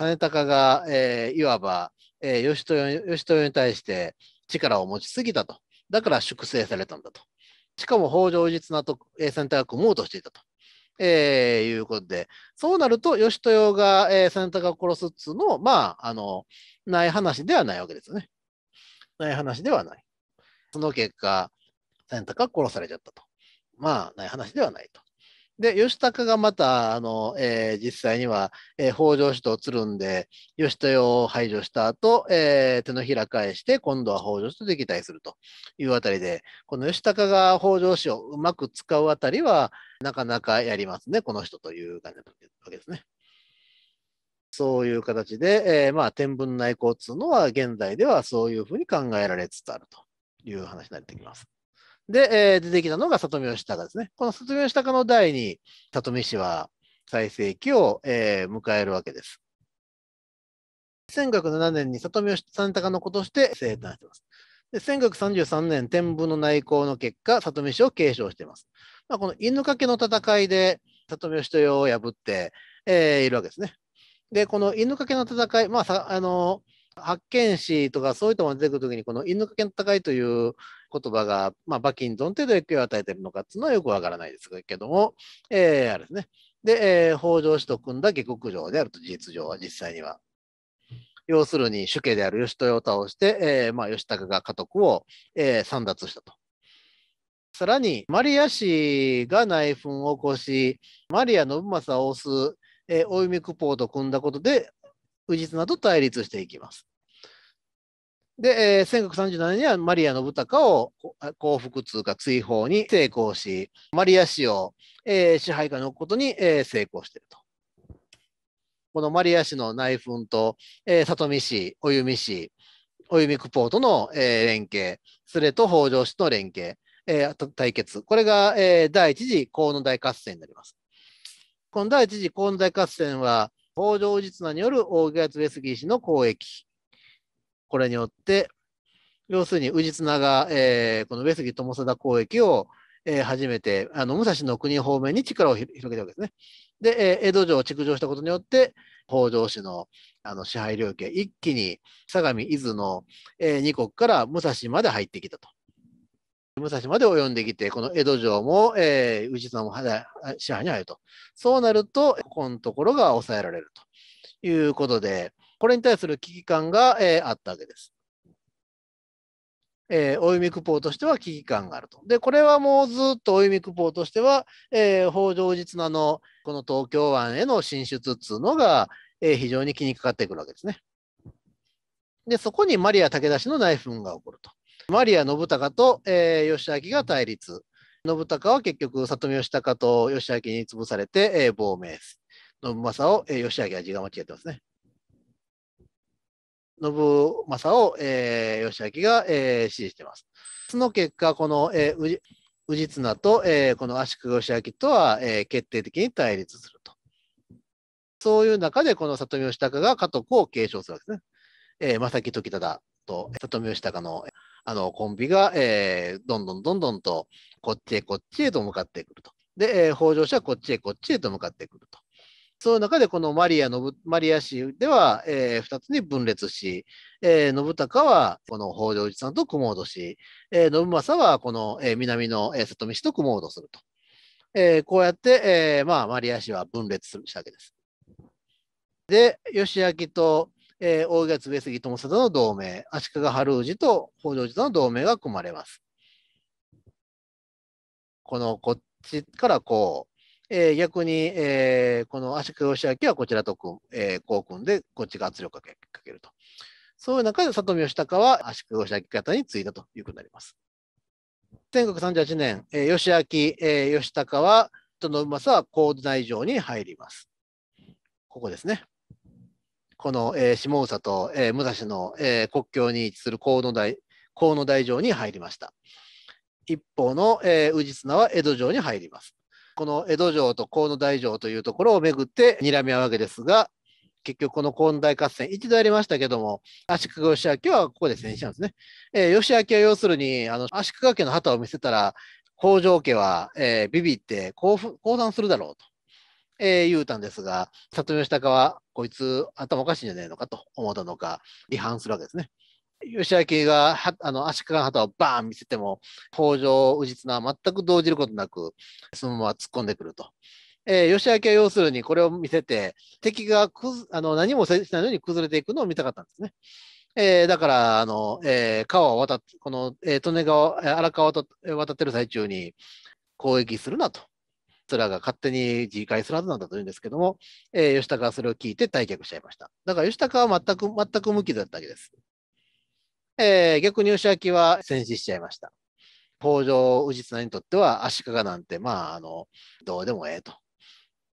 実高が、えー、いわば、えー、義豊義豊に対して力を持ちすぎたと。だから粛清されたんだと。しかも北条実なと、えー、を組もうとしていたと、えー、いうことで、そうなると、義豊が、えー、選択を殺すっつうのまあ、あの、ない話ではないわけですよね。ない話ではない。その結果、センが殺されちゃったと。まあ、ない話ではないと。で、義高がまた、あの、えー、実際には、えー、北条氏とつるんで、義豊を排除した後、えー、手のひら返して、今度は北条氏と敵対するというあたりで、この義高が北条氏をうまく使うあたりは、なかなかやりますね、この人という感じなわけですね。そういう形で、えー、まあ、天文内交通うのは、現在ではそういうふうに考えられつつあるという話になってきます。で、えー、出てきたのが里見義孝ですね。この里見義孝の代に、里見氏は最盛期を、えー、迎えるわけです。1507年に里見義隆の子として生誕しています。で1533年、天文の内向の結果、里見氏を継承しています。まあ、この犬掛けの戦いで、里見義豊を破って、えー、いるわけですね。で、この犬掛けの戦い、まあ、あの、発見士とかそういったものが出てくるときに、この犬掛けの戦いという言葉が、まあ、バキンってどういう影響を与えているのかっていうのはよくわからないですけども、えー、あれですね。で、えー、北条氏と組んだ下克上であると、事実上は実際には。要するに主家である義豊を倒して、えー、まあ、義高が家督を、えー、散奪したと。さらに、マリア氏が内紛を起こし、マリア信政を推す、えー、お弓久方と組んだことで、氏綱と対立していきます。で、えー、1937年にはマリア信孝を幸福通貨追放に成功し、マリア氏を、えー、支配下に置くことに、えー、成功していると。このマリア氏の内紛と、えー、里見氏、お弓氏、お弓区ポートの、えー、連携、それと北条との連携、えー、対決、これが、えー、第一次河野大合戦になります。この第一次河野大合戦は、北条実名による大木谷上杉氏の交易、これによって、要するに、宇治綱が、えー、この上杉友貞交易を、えー、初めて、あの、武蔵の国方面に力を広げたわけですね。で、えー、江戸城を築城したことによって、北条氏のあの支配領域が一気に相模、伊豆の、えー、二国から武蔵まで入ってきたと。武蔵まで及んできて、この江戸城も、えー、宇治綱も支配に入ると。そうなると、ここのところが抑えられるということで、これに対する危機感が、えー、あったわけです。えー、お弓区法としては危機感があると。で、これはもうずっとお弓区法としては、えー、北条実名のこの東京湾への進出っていうのが、えー、非常に気にかかってくるわけですね。で、そこにマリア武田氏の内紛が起こると。マリア信孝と、えー、義明が対立。信孝は結局、里見義孝と義明に潰されて、えー、亡命信正を、えー、義明は我が間違ってますね。信正を、えー、義明が、えー、支持しています。その結果、この、えー、氏綱と、えー、この足利義明とは、えー、決定的に対立すると。そういう中で、この里見義孝が家督を継承するわけですね。えー、正木時忠と里見義孝のあのコンビが、えー、どんどんどんどんとこっちへこっちへと向かってくると。で、えー、北条氏はこっちへこっちへと向かってくると。その中でこのマリアのマリア氏では、えー、2つに分裂し、えー、信孝はこの北条氏さんと雲戸し、えー、信政はこの、えー、南の、え里見氏と雲戸すると。えー、こうやって、えーまあ、マリア氏は分裂するしたわけです。で、義明と、えー、大月上杉友貞の同盟、足利春氏と北条氏との同盟が組まれます。このこっちからこう、えー、逆に、えー、この足利義明はこちらと組、えー、こう組んで、こっちが圧力をかけると。そういう中で里見義高は足利義明方に継いだということになります。天国38年、えー、義明、えー、義高は人のうまさは高内城に入ります。ここですね。この、えー、下総と、えー、武蔵の、えー、国境に位置する河野大河野大城に入りました。一方の、えー、宇治綱は江戸城に入ります。この江戸城と河野大城というところを巡って睨み合うわけですが、結局この河野大合戦、一度やりましたけども、足利義明はここで戦死なんですね。えー、義明は要するに、あの足利家の旗を見せたら、北条家は、えー、ビビって降参するだろうと。えー、言うたんですが、里義高は、こいつ頭おかしいんじゃねえのかと思ったのか、違反するわけですね。義明がはあの足利旗をバーン見せても北条氏綱は全く動じることなくそのまま突っ込んでくると。えー、義明は要するにこれを見せて敵がくずあの何もせないのに崩れていくのを見たかったんですね。えー、だから、あの、えー、川を渡って、この、えー、利根川、荒川を渡ってる最中に攻撃するなと。つらが勝手に自戒するはずなんだと言うんですけども、えー、吉高はそれを聞いて退却しちゃいました。だから吉高は全く、全く無傷だったわけです。えー、逆に吉明は戦死しちゃいました。北条氏綱にとっては足利なんて、まあ、あの、どうでもええと。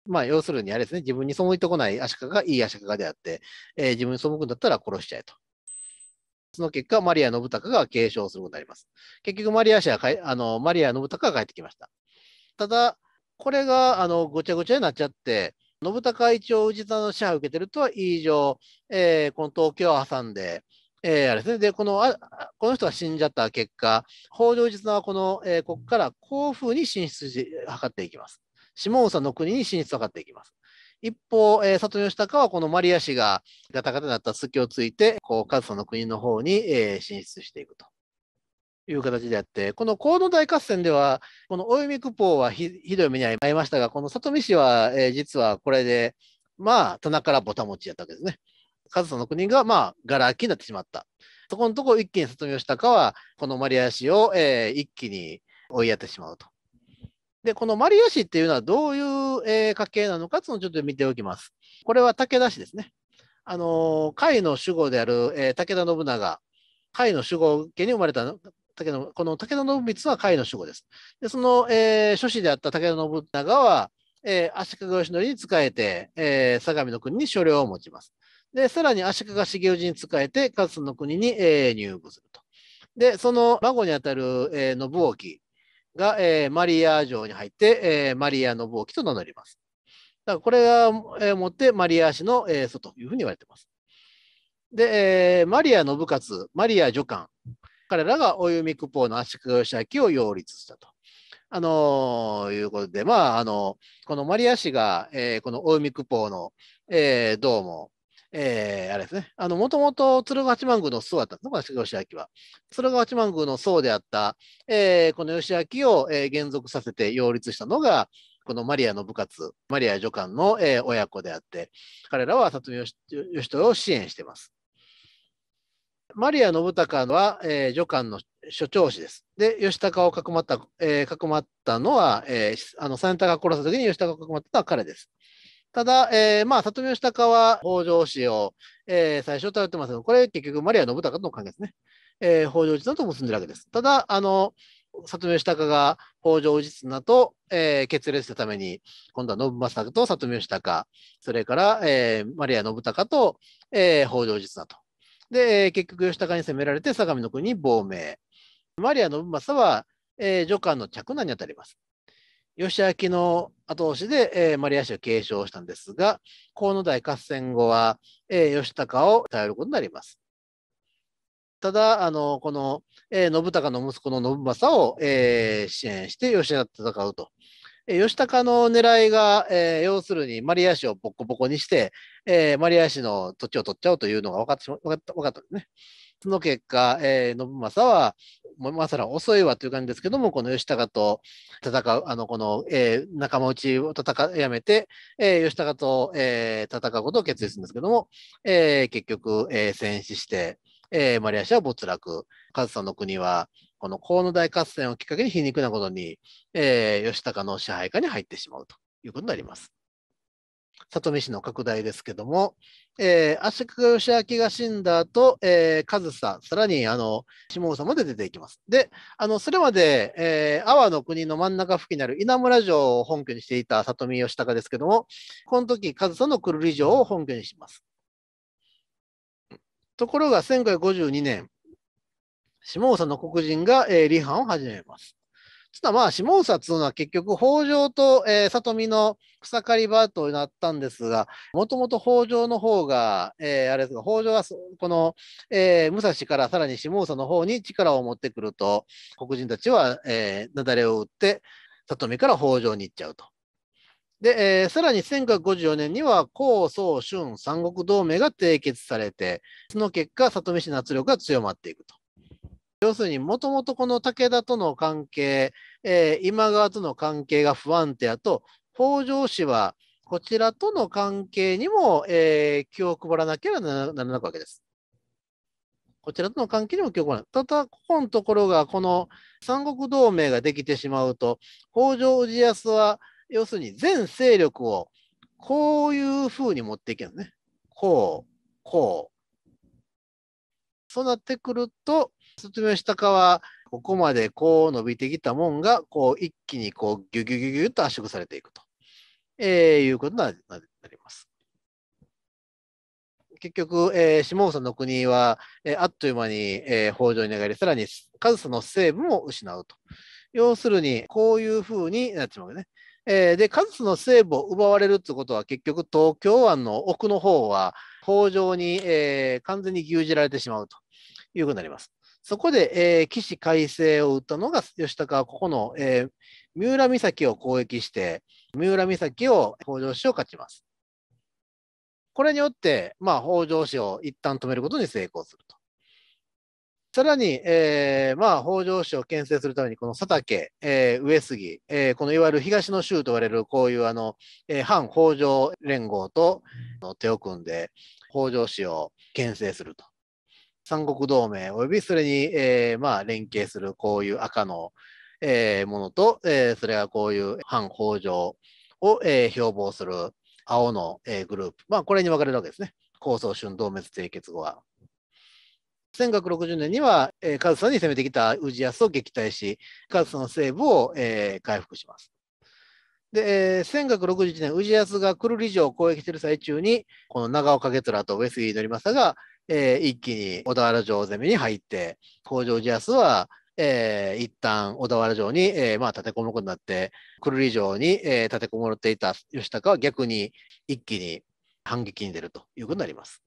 まあ、要するにあれですね、自分に背いてこない足利がいい足利であって、えー、自分に背くんだったら殺しちゃえと。その結果、マリア信孝が継承することになります。結局、マリア氏はかいあの、マリア信孝が帰ってきました。ただ、これが、あの、ごちゃごちゃになっちゃって、信孝一応氏綱の支配を受けてるとは以上、えー、この東京を挟んで、えー、あれですね。で、このあ、この人が死んじゃった結果、北条実はこの、えー、ここから甲府に進出し、図っていきます。下総の国に進出を図っていきます。一方、えー、里義高はこのマリア氏がガタガタなった隙をついて、こう、カズソの国の方に、えー、進出していくと。いう形であって、この河野大合戦では、この大弓久保はひどい目に遭いましたが、この里見氏は、えー、実はこれで、まあ、棚からぼた持ちやったわけですね。かの国が、まあ、がら空きになってしまった。そこのところ一気に里見義高は、このマリア氏を、えー、一気に追いやってしまうと。で、このマリア氏っていうのはどういう、えー、家系なのか、そのちょっと見ておきます。これは武田氏ですね。あの甲斐の守護である、えー、武田信長、甲斐の守護家に生まれたのこの武田信光は甲斐の守護です。で、その、えー、諸子であった武田信長は、えー、足利義則に仕えて、えー、相模の国に所領を持ちます。で、さらに足利茂氏に使えて、勝の国に、えー、入部すると。で、その孫にあたる、えー、信興が、えー、マリア城に入って、えー、マリア信興と名乗ります。だからこれが、えー、もってマリア氏の、えー、祖というふうに言われています。で、えー、マリア信勝、マリア助官、彼らがお弓久保の足利義明を擁立したと。あのー、いうことで、まあ、あの、このマリア氏が、えー、このお弓久保の、えー、どうも、えー、あれですね、あの、もともと鶴ヶ八幡宮の僧だったんですね、この義明は。鶴ヶ八幡宮の僧であった、えー、この義明を、えー、減俗させて擁立したのが、このマリアの部活、マリア助官の、えー、親子であって、彼らは辰巳義人を支援しています。マリア信孝は、えー、助官の所長氏です。で、義高をかくまった、えー、かくまったのは、えー、あの、実高が殺した時に義高をかくまったのは彼です。ただ、えー、まあ、里見義高は北条氏を、えー、最初頼ってますが、これ結局マリア信孝との関係ですね。えー、北条氏と結んでるわけです。ただ、あの、里見義高が北条氏綱と、えー、決裂したために、今度は信正と里見義高、それから、えー、マリア信孝と、えー、北条氏綱と。で、結局義高に攻められて相模の国に亡命。マリア信正は、えー、女官の嫡男にあたります。義明の後押しで、えー、マリア氏を継承したんですが、河野大合戦後は、えー、義高を頼ることになります。ただ、あのこの、えー、信孝の息子の信政を、えー、支援して義高と戦うと。えー、義高の狙いが、えー、要するにマリア氏をボコボコにして、えー、マリア氏の土地を取っちゃうというのが分かって分かった分かったんですね。その結果、えー、信正は、まさら遅いわという感じですけども、この義高と戦う、あの、この、えー、仲間内を戦やめて、えー、義高と、えー、戦うことを決意するんですけども、えー、結局、えー、戦死して、えー、マリア氏は没落、カズさんの国は、この河野大合戦をきっかけに皮肉なことに、えー、義高の支配下に入ってしまうということになります。里見氏の拡大ですけども、えー、足利義明が死んだ後、えー、上総、さらにあの下総まで出ていきます。で、あのそれまで、えー、阿波の国の真ん中付近にある稲村城を本拠にしていた里見義隆ですけども、この時上総の久留里城を本拠にします。ところが1552年、下総の黒人が、えー、離反を始めます。つまあ、下薩というのは結局、北条と、えー、里見の草刈り場となったんですが、もともと北条の方が、えー、あれですが、北条はこの、えー、武蔵からさらに下総の方に力を持ってくると、黒人たちは、えー、雪崩を打って、里見から北条に行っちゃうと。で、えー、さらに1954年には、江宋春三国同盟が締結されて、その結果、里見氏の圧力が強まっていくと。要するにもともとこの武田との関係、えー、今川との関係が不安定やと、北条氏はこちらとの関係にも、えー、気を配らなければならなくわけです。こちらとの関係にも気を配らない。ただ、ここのところが、この三国同盟ができてしまうと、北条氏康は、要するに全勢力をこういうふうに持っていけるね。こう、こう。そうなってくると、説明したかは、ここまでこう伸びてきたもんが、こう一気にこうギュギュギュギュッと圧縮されていくと、えー、いうことになります。結局、えー、下総の国は、えー、あっという間に、えー、北条に流れ、さらに数その西部も失うと。要するに、こういうふうになっちまうね。えー、で、数その西部を奪われるということは、結局東京湾の奥の方は、北条に、えー、完全に牛耳られてしまうということになります。そこで、えー、起死回生を打ったのが吉高はここの、えー、三浦岬を攻撃して、三浦岬を北条氏を勝ちます。これによって、まあ、北条氏を一旦止めることに成功すると。さらに、えー、まあ、北条氏を牽制するために、この佐竹、えー、上杉、えー、このいわゆる東の州と言われる、こういうあの、えー、反北条連合と手を組んで、北条氏を牽制すると。三国同盟およびそれに、えー、まあ連携するこういう赤の、えー、ものと、えー、それがこういう反北条を、えー、標榜する青の、えー、グループ、まあ、これに分かれるわけですね、高層春同滅締結後は。1960年には、えー、さんに攻めてきた氏康を撃退し、上総の西部を、えー、回復します。で、えー、1961年、氏康が久留里城を攻撃している最中に、この長尾景虎と上杉則政が、えー、一気に小田原城攻めに入って、北条氏康は、えー、一旦小田原城に、えー、まあ、立てこもることになって、久留里城に、えー、立てこもっていた義高は逆に一気に反撃に出るということになります。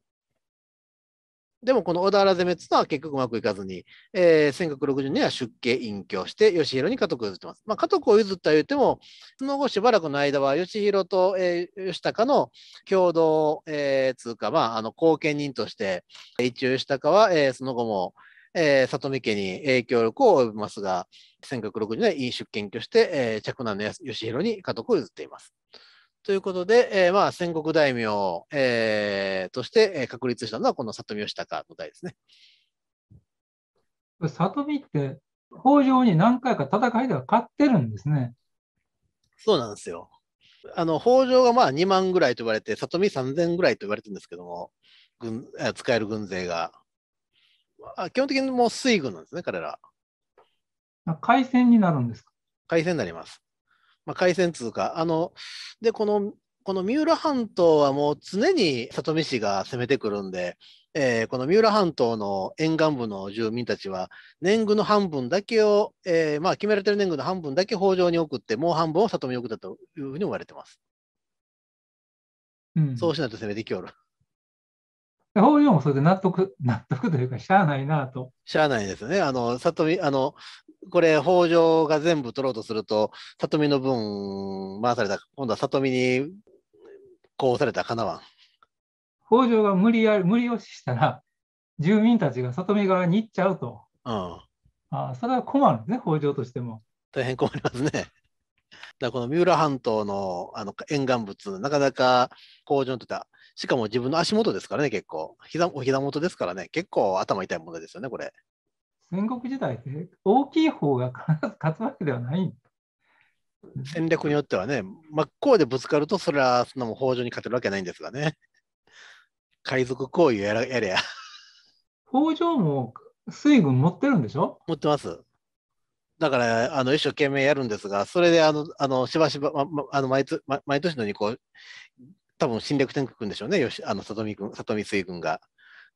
でもこの小田原攻めっていうのは結局うまくいかずに、えー、1960年は出家隠居して、義弘に家督を譲ってます。まあ、家督を譲った言っても、その後しばらくの間は、義弘と、えー、義高の共同、えー、通貨、まあ、あの、後見人として、一応義高は、えー、その後も、えー、里見家に影響力を及びますが、1960年、飲酒検挙して、えー、嫡男の義弘に家督を譲っています。ということで、えー、まあ、戦国大名、えー、として、え確立したのは、この里見義孝の代ですね。里見って、北条に何回か戦いでは勝ってるんですね。そうなんですよ。あの北条がまあ2万ぐらいと言われて、里見3000ぐらいと言われてるんですけども、軍使える軍勢が。あ基本的にもう水軍なんですね、彼ら。海戦になるんですか海戦になります。まあ、海戦通過。あの、で、この、この三浦半島はもう常に里見氏が攻めてくるんで、えー、この三浦半島の沿岸部の住民たちは、年貢の半分だけを、えー、まあ、決められてる年貢の半分だけ北条に送って、もう半分を里見に送ったというふうに言われてます。うん、そうしないと攻めてきおる。北条もそれで納得、納得というか、しゃあないなと。しゃあないですね。あの、里見、あの、これ、北条が全部取ろうとすると、里見の分回された、今度は里見にこうされたかなわん。北条が無理や無理押ししたら、住民たちが里見側に行っちゃうと。うん、あそれは困るんですね、北条としても。大変困りますね。だこの三浦半島のあの沿岸物、なかなか北条にとっては、しかも自分の足元ですからね、結構、膝お膝元ですからね、結構頭痛いものですよね、これ。戦国時代って大きい方が必ず勝つわけではない戦略によってはね、真っ向でぶつかると、それはそんなもん北条に勝てるわけないんですがね。海賊行為をやらやれや。北条も水軍持ってるんでしょ持ってます。だから、あの一生懸命やるんですが、それであのあのしばしば、ま、あの毎つ毎年のようにこう、多分侵略戦国でしょうね、よしあの里見君里見水軍が。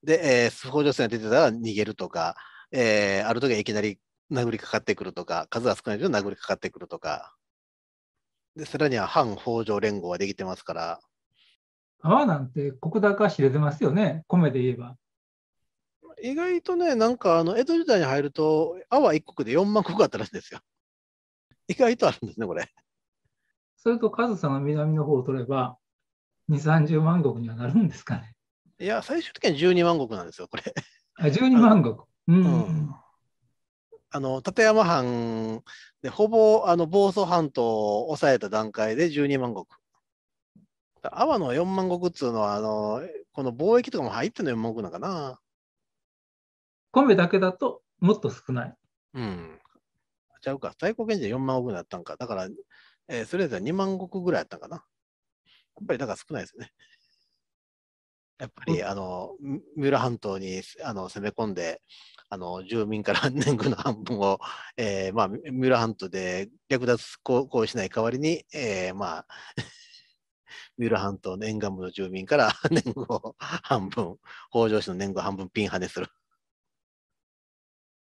で、えー、北条戦が出てたら逃げるとか、えー、ある時はいきなり殴りかかってくるとか、数が少ないけど殴りかかってくるとか、でさらには反北条連合はできてますから。川なんて国高知れてますよね、米で言えば。意外とね、なんかあの江戸時代に入ると、阿波一国で4万国あったらしいんですよ。意外とあるんですね、これ。それと、上総の南の方を取れば、2、30万国にはなるんですかね。いや、最終的には12万国なんですよ、これ。あ12万国。うん、あの立山藩でほぼあの房総半島を抑えた段階で12万石。阿波の4万石っつうのはあの、この貿易とかも入っての4万石なんかな。米だけだともっと少ない。うん。ちゃうか、最高原事で4万石だったんか。だから、えー、それぞれ2万石ぐらいだったんかな。やっぱりだから少ないですね。やっぱり、あの、三浦半島にあの攻め込んで、あの住民から 年貢の半分を、えーまあ、三浦半島で略奪行為しない代わりに、えーまあ、三浦半島の沿岸部の住民から 年貢を半分、北条氏の年貢半分ピンハネする。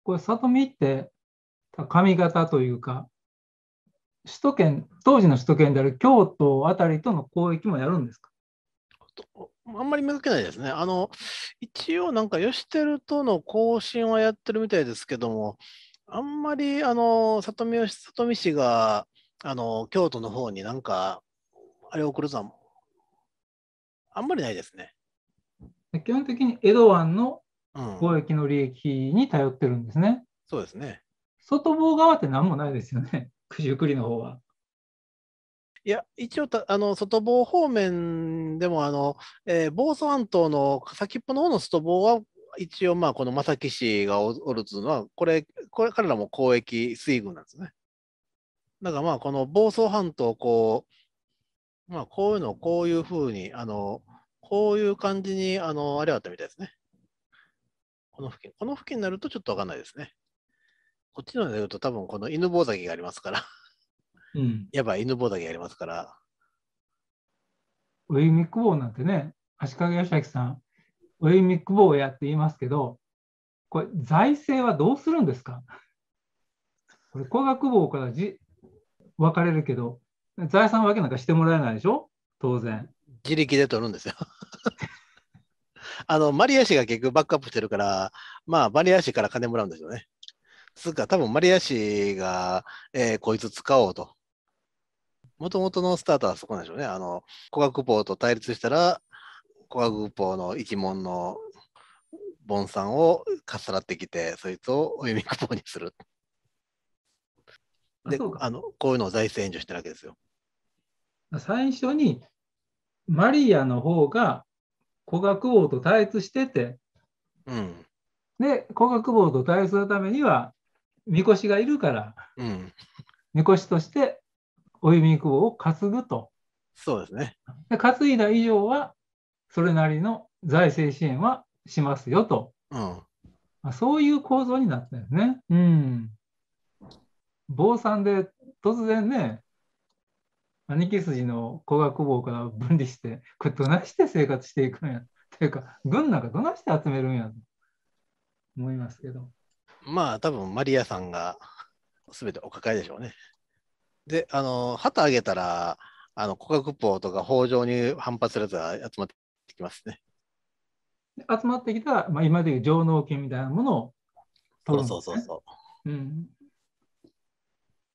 これ、里見って髪型というか、首都圏、当時の首都圏である京都あたりとの交易もやるんですかあんまり見かけないですね。あの、一応なんか、吉テルとの更新はやってるみたいですけども、あんまり、あの、里見吉里見氏が、あの、京都の方になんか、あれを送るとは、あんまりないですね。基本的に江戸湾の貿易の利益に頼ってるんですね。うん、そうですね。外房側って何もないですよね、九十九里の方は。いや、一応あの、外房方面でも、あの、えー、房総半島の先っぽの方の外房は、一応、まあ、この正木氏がおるというのは、これ、これ彼らも交易水軍なんですね。だからまあ、この房総半島、こう、まあ、こういうのをこういうふうに、あの、こういう感じに、あの、あれあったみたいですね。この付近。この付近になるとちょっとわかんないですね。こっちの方になると多分この犬吠埼がありますからうん、やっぱ犬坊だけやりますから。ウェイミック棒なんてね、足利義明さん、ウェイミック棒をやって言いますけど、これ、財政はどうするんですかこれ、工学棒からじ分かれるけど、財産分けなんかしてもらえないでしょ当然。自力で取るんですよ。あの、マリア氏が結局バックアップしてるから、まあ、マリア氏から金もらうんですよね。つうか、多分マリア氏が、えー、こいつ使おうと。もともとのスタートはそこなんでしょうね。あの、古学法と対立したら、古学法の一門の盆ンさんをかっさらってきて、そいつをお弓久保にする。で、あのこういうのを財政援助してるわけですよ。最初にマリアの方が古学王と対立してて、うん、で古学王と対立するためにはみこしがいるから、うん、みこしとしてお弓久保を担ぐと。そうですね。で担いだ以上は、それなりの財政支援はしますよと。うん、まあ、そういう構造になってるんですね。うん。坊さんで突然ね、兄貴筋の古学坊から分離して、これどないして生活していくんや。というか、軍なんかどないして集めるんやと思いますけど。まあ、多分マリアさんが全てお抱えでしょうね。で、あの、旗あげたら、あの、古角法とか法上に反発するやつが集まってきますね。集まってきた、まあ、今でいう上納権みたいなものを取る、ね、そうそうそう。うん。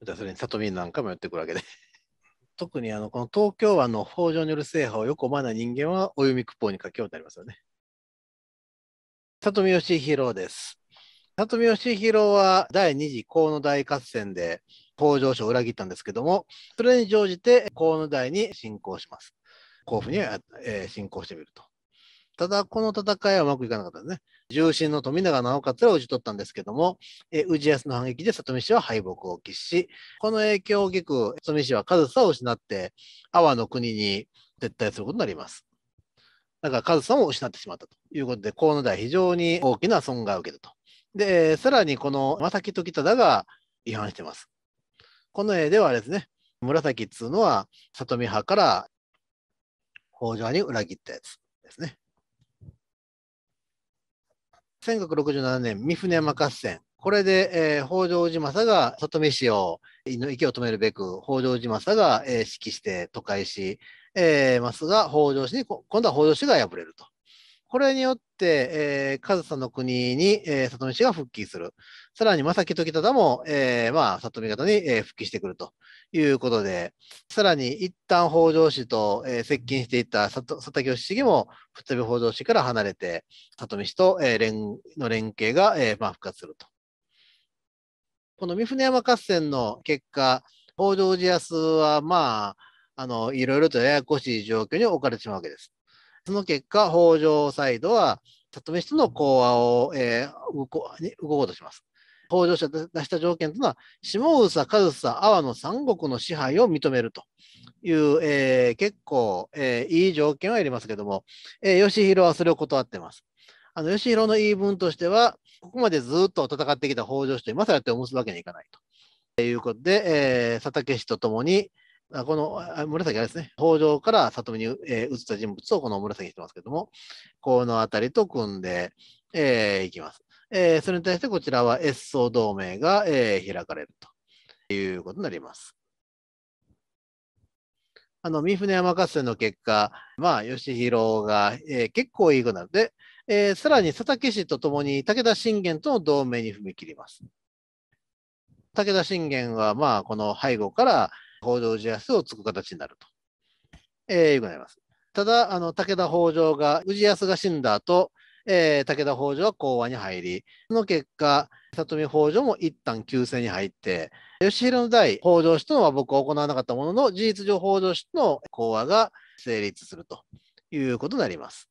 じゃそれに里見なんかもやってくるわけで。特にあのこの東京湾の北条による制覇をよく思わない人間はお弓くぽに書きようになりますよね。里見義弘です。里見義弘は第2次河野大合戦で北条氏を裏切ったんですけども、それに乗じて河野台に侵攻します。甲府に、えー、侵攻してみると。ただ、この戦いはうまくいかなかったですね。重臣の富永直勝を討ち取ったんですけども、え氏康の反撃で里見氏は敗北を喫し、この影響を大きく、里見氏は上総を失って、阿波の国に撤退することになります。だから上総も失ってしまったということで、河野代非常に大きな損害を受けたと。で、さらにこの正木時忠が違反してます。この絵ではあれですね、紫っつうのは、里見派から北条に裏切ったやつですね。1567年、三船山合戦。これで、えー、北条氏政が里見氏を息を止めるべく、北条氏政が、えー、指揮して都会し、えー、ますが、北条氏に、今度は北条氏が敗れると。これによって、えー、上総の国に、えー、里見氏が復帰する。さらに正木時忠も、えー、まあ、里見方に、えー、復帰してくるということで、さらに一旦北条氏と、えー、接近していた佐竹義重も、再び北条氏から離れて、里見氏と、えー、連の連携が、えー、まあ、復活すると。この三船山合戦の結果、北条氏康は、まあ、あの、いろいろとややこしい状況に置かれてしまうわけです。その結果、北条サイドは、里見氏との講和を、えー、動こ動こうとします。北条氏が出した条件というのは、下総、上総、阿波の三国の支配を認めるという、えー、結構、えー、いい条件はいりますけども、えー、義弘はそれを断ってます。あの義弘の言い分としては、ここまでずっと戦ってきた北条氏と今更手を結ぶわけにいかないと。ということで、えー、佐竹氏と共に、この紫あですね、北条から里見に、え移った人物をこの紫にしてますけども、この辺りと組んで、えー、いきます。えー、それに対してこちらは越想同盟が、えー、開かれるということになります。あの、三船山合戦の結果、まあ、義弘が、えー、結構いい子なので、えー、さらに佐竹氏と共に武田信玄との同盟に踏み切ります。武田信玄は、まあ、この背後から、北条氏康をつく形になると、えー、いうことになります。ただ、あの武田北条が、氏康が死んだ後、えー、武田北条は講和に入り、その結果、里見北条も一旦旧姓に入って、義弘の代、北条氏との和睦を行わなかったものの、事実上北条氏との講和が成立するということになります。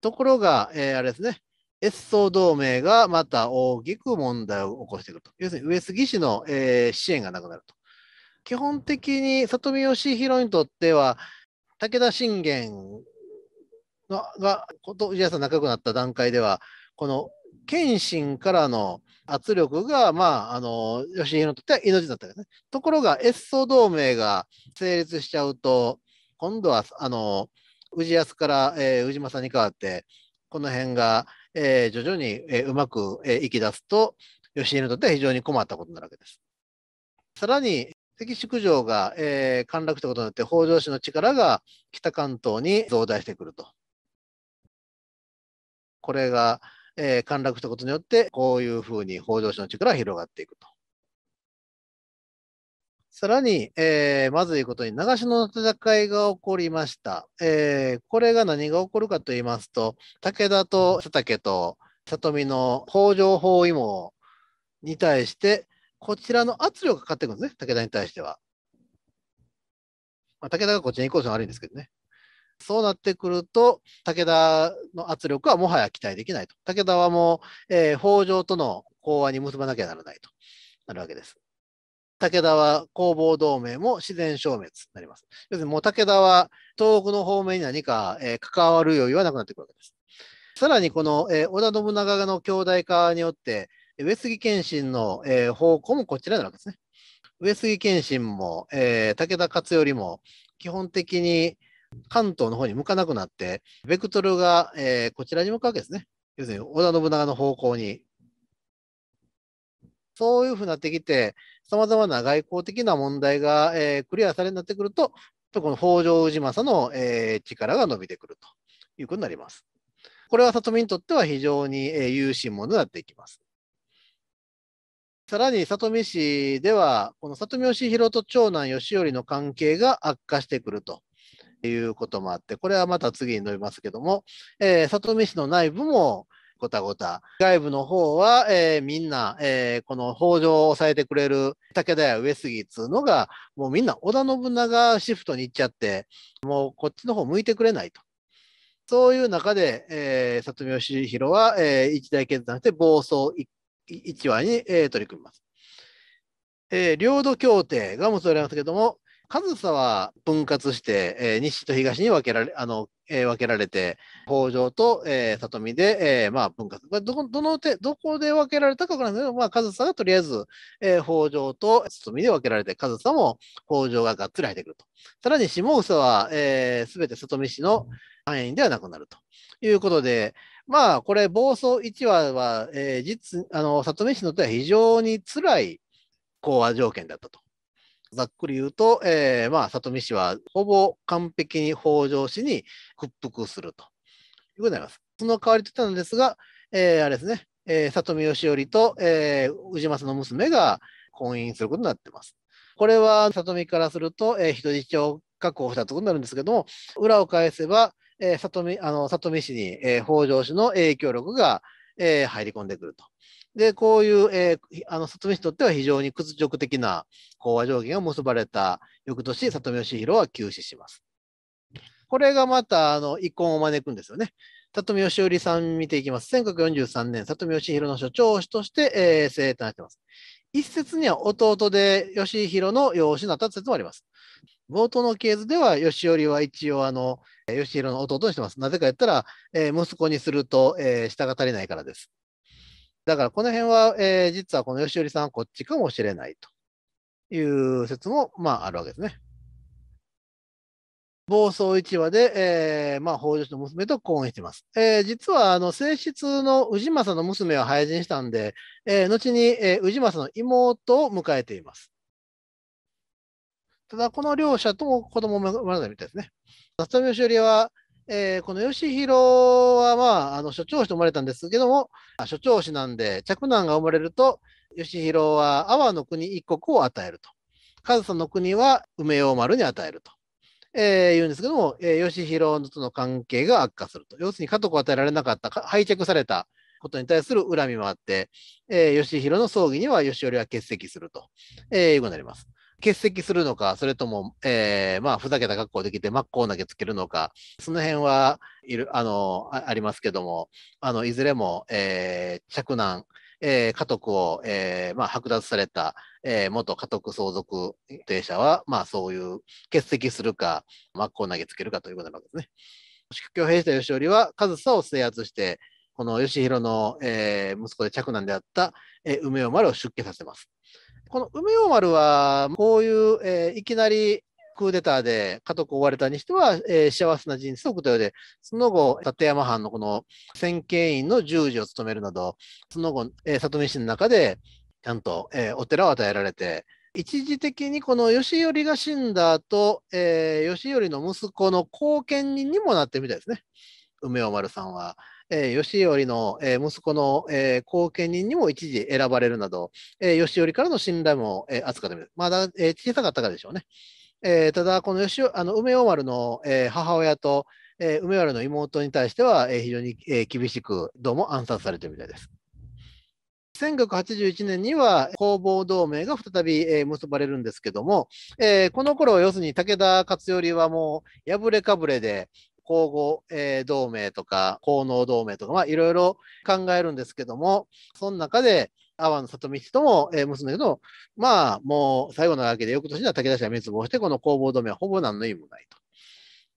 ところが、えー、あれですね、越想同盟がまた大きく問題を起こしてくると。要するに上杉氏の、えー、支援がなくなると。基本的に里見義弘にとっては武田信玄がと氏康さん仲良くなった段階ではこの謙信からの圧力が、まあ、あの義弘にとっては命だったけですね。ところが越想同盟が成立しちゃうと今度はあの氏康から、えー、氏政に代わってこの辺がえー、徐々に、えうまく、えー、き出すと、吉井にとっては非常に困ったことになるわけです。さらに、関宿城が、えー、陥落したことによって、北条氏の力が北関東に増大してくると。これが、えー、陥落したことによって、こういうふうに北条氏の力が広がっていくと。さらに、えー、まずいことに長篠の戦いが起こりました。えー、これが何が起こるかと言いますと、武田と佐竹と里見の北条包囲網に対して、こちらの圧力がかかってくるんですね、武田に対しては。まあ、武田がこっちに行こうゃ悪いんですけどね。そうなってくると、武田の圧力はもはや期待できないと。武田はもう、えー、北条との講和に結ばなきゃならないとなるわけです。武田は工房同盟も自然消滅になります。要するにもう武田は東北の方面に何か、えー、関わる余裕はなくなってくるわけです。さらにこの、えー、織田信長の兄弟化によって、上杉謙信の、えー、方向もこちらになるわけですね。上杉謙信も、えー、武田勝頼も基本的に関東の方に向かなくなって、ベクトルが、えー、こちらに向かうわけですね。要するに織田信長の方向にそういうふうになってきて、さまざまな外交的な問題が、えー、クリアされるようになってくると、とこの北条氏政の、えー、力が伸びてくるということになります。これは里見にとっては非常に、えー、有心者になっていきます。さらに里見氏では、この里見義弘と長男義頼の関係が悪化してくるということもあって、これはまた次に述べますけども、えー、里見氏の内部も、ごたごた。外部の方は、えー、みんな、えー、この北条を抑えてくれる武田や上杉っつうのが、もうみんな織田信長シフトに行っちゃって、もうこっちの方向いてくれないと。そういう中で、えー、里見義弘は、えー、一大決断して暴走一話に、えー、取り組みます。えー、領土協定が結ばれますけども、上総は分割して、えー、西と東に分けられ、あの、えー、分けられて、北条と、えー、里見で、えー、まあ分割。どこ、どの手、どこで分けられたかわからないけど、まあ、上総がとりあえず、えー、北条と里見で分けられて、上総も北条ががっつり入ってくると。さらに下総は、えー、全て里見市の範囲ではなくなるということで、まあ、これ、暴走1話は、えー、実、あの、里見市にとっては非常につらい講和条件だったと。ざっくり言うと、えー、まあ、里見氏はほぼ完璧に北条氏に屈服するということになります。その代わりと言ったんですが、えー、あれですね、えー、里見義頼と、えー、宇治政の娘が婚姻することになってます。これは里見からすると、えー、人質を確保したということになるんですけども、裏を返せば、えー、里見あの里見氏に、えー、北条氏の影響力が、えー、入り込んでくると。で、こういう、えー、あの、里見氏にとっては非常に屈辱的な講和条件を結ばれた翌年、里見義弘は急死します。これがまた、あの、遺恨を招くんですよね。里見義織さん見ていきます。1943年、里見義弘の所長として、えー、生誕しています。一説には弟で義弘の養子になった説もあります。冒頭のケースでは、義織は一応、あの、義弘の弟にしてます。なぜか言ったら、えー、息子にすると、えー、下が足りないからです。だからこの辺は、えー、実はこの吉織さんはこっちかもしれないという説も、まあ、あるわけですね。暴走1話で、えー、まあ、北条氏の娘と婚姻しています。えー、実は、あの、正室の氏政の娘は廃人したんで、えー、後に、えー、氏政の妹を迎えています。ただ、この両者とも子供も生まれたみたいですね。夏富義織は、えー、この義弘は、まあ、あの所長氏と生まれたんですけども、所長氏なんで、嫡男が生まれると、義弘は阿波の国一国を与えると。上総の国は梅陽丸に与えると。えー、言うんですけども、えー、義弘との関係が悪化すると。要するに家督を与えられなかった、拝着されたことに対する恨みもあって、えー、義弘の葬儀には義頼は欠席すると、えー、いうことになります。欠席するのか、それとも、えー、まあ、ふざけた格好できて真っ向投げつけるのか、その辺はいる、あの、ありますけども、あの、いずれも、えー、着難、えー、家督を、えー、まあ、剥奪された、えー、元家督相続定者は、まあ、そういう欠席するか、真っ向投げつけるかということなわけですね。宿教平下吉織は、上総を制圧して、この吉弘の、えー、息子で嫡男であった、えー、梅尾丸を出家させます。この梅尾丸は、こういう、えー、いきなりクーデターで家督を追われたにしては、えー、幸せな人生を送ったようで、その後、立山藩のこの先見院の従事を務めるなど、その後、えー、里見市の中で、ちゃんと、えー、お寺を与えられて、一時的にこの義頼が死んだ後、えー、義頼の息子の後見人にもなってみたいですね、梅尾丸さんは。えー、頼の、えー、息子の、えー、後見人にも一時選ばれるなど、えー、頼からの信頼も、えー、厚かったまだ、えー、小さかったからでしょうね。えー、ただ、この吉あの梅尾丸の、えー、母親と、えー、梅の妹に対しては、えー、非常に、えー、厳しく、どうも暗殺されてるみたいです。1981年には工房同盟が再び、えー、結ばれるんですけども、えー、この頃要するに武田勝頼はもう破れかぶれで、皇后、えー、同盟とか皇能同盟とか、まあ、いろいろ考えるんですけどもその中で阿波の里道とも、えー、結んだまあもう最後のわけで翌年には武田氏は滅亡してこの皇后同盟はほぼ何の意味もないと。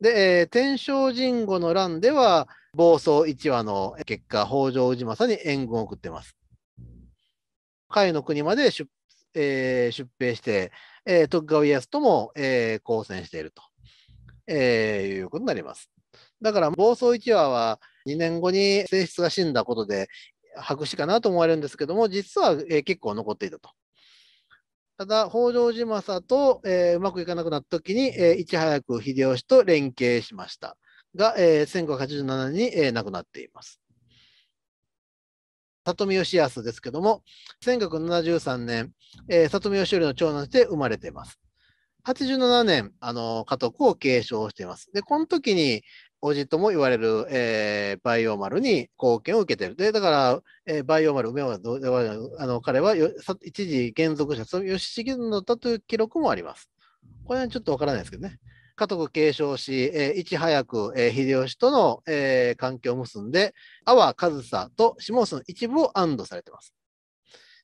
で、えー、天正神護の乱では暴走1話の結果北条氏政に援軍を送ってます。甲斐の国まで出,、えー、出兵して、えー、徳川家康とも、えー、交戦していると、えー、いうことになります。だから暴走1話は2年後に性質が死んだことで白紙かなと思われるんですけども、実は、えー、結構残っていたと。ただ、北条氏政と、えー、うまくいかなくなった時に、えー、いち早く秀吉と連携しましたが、えー、1587年に、えー、亡くなっています。里見義康ですけども、1973年、えー、里見義頼の長男として生まれています。87年、あの、家督を継承しています。で、この時に、おじとも言われる、えー、バイオマルに貢献を受けてる。で、だから、えー、バイオマル、梅は、あの彼は一時原属者、その、吉重のだという記録もあります。これはちょっとわからないですけどね。家督継承し、えー、いち早く、えー、秀吉との、えー、関係を結んで、阿波和沙と下須の一部を安堵されています。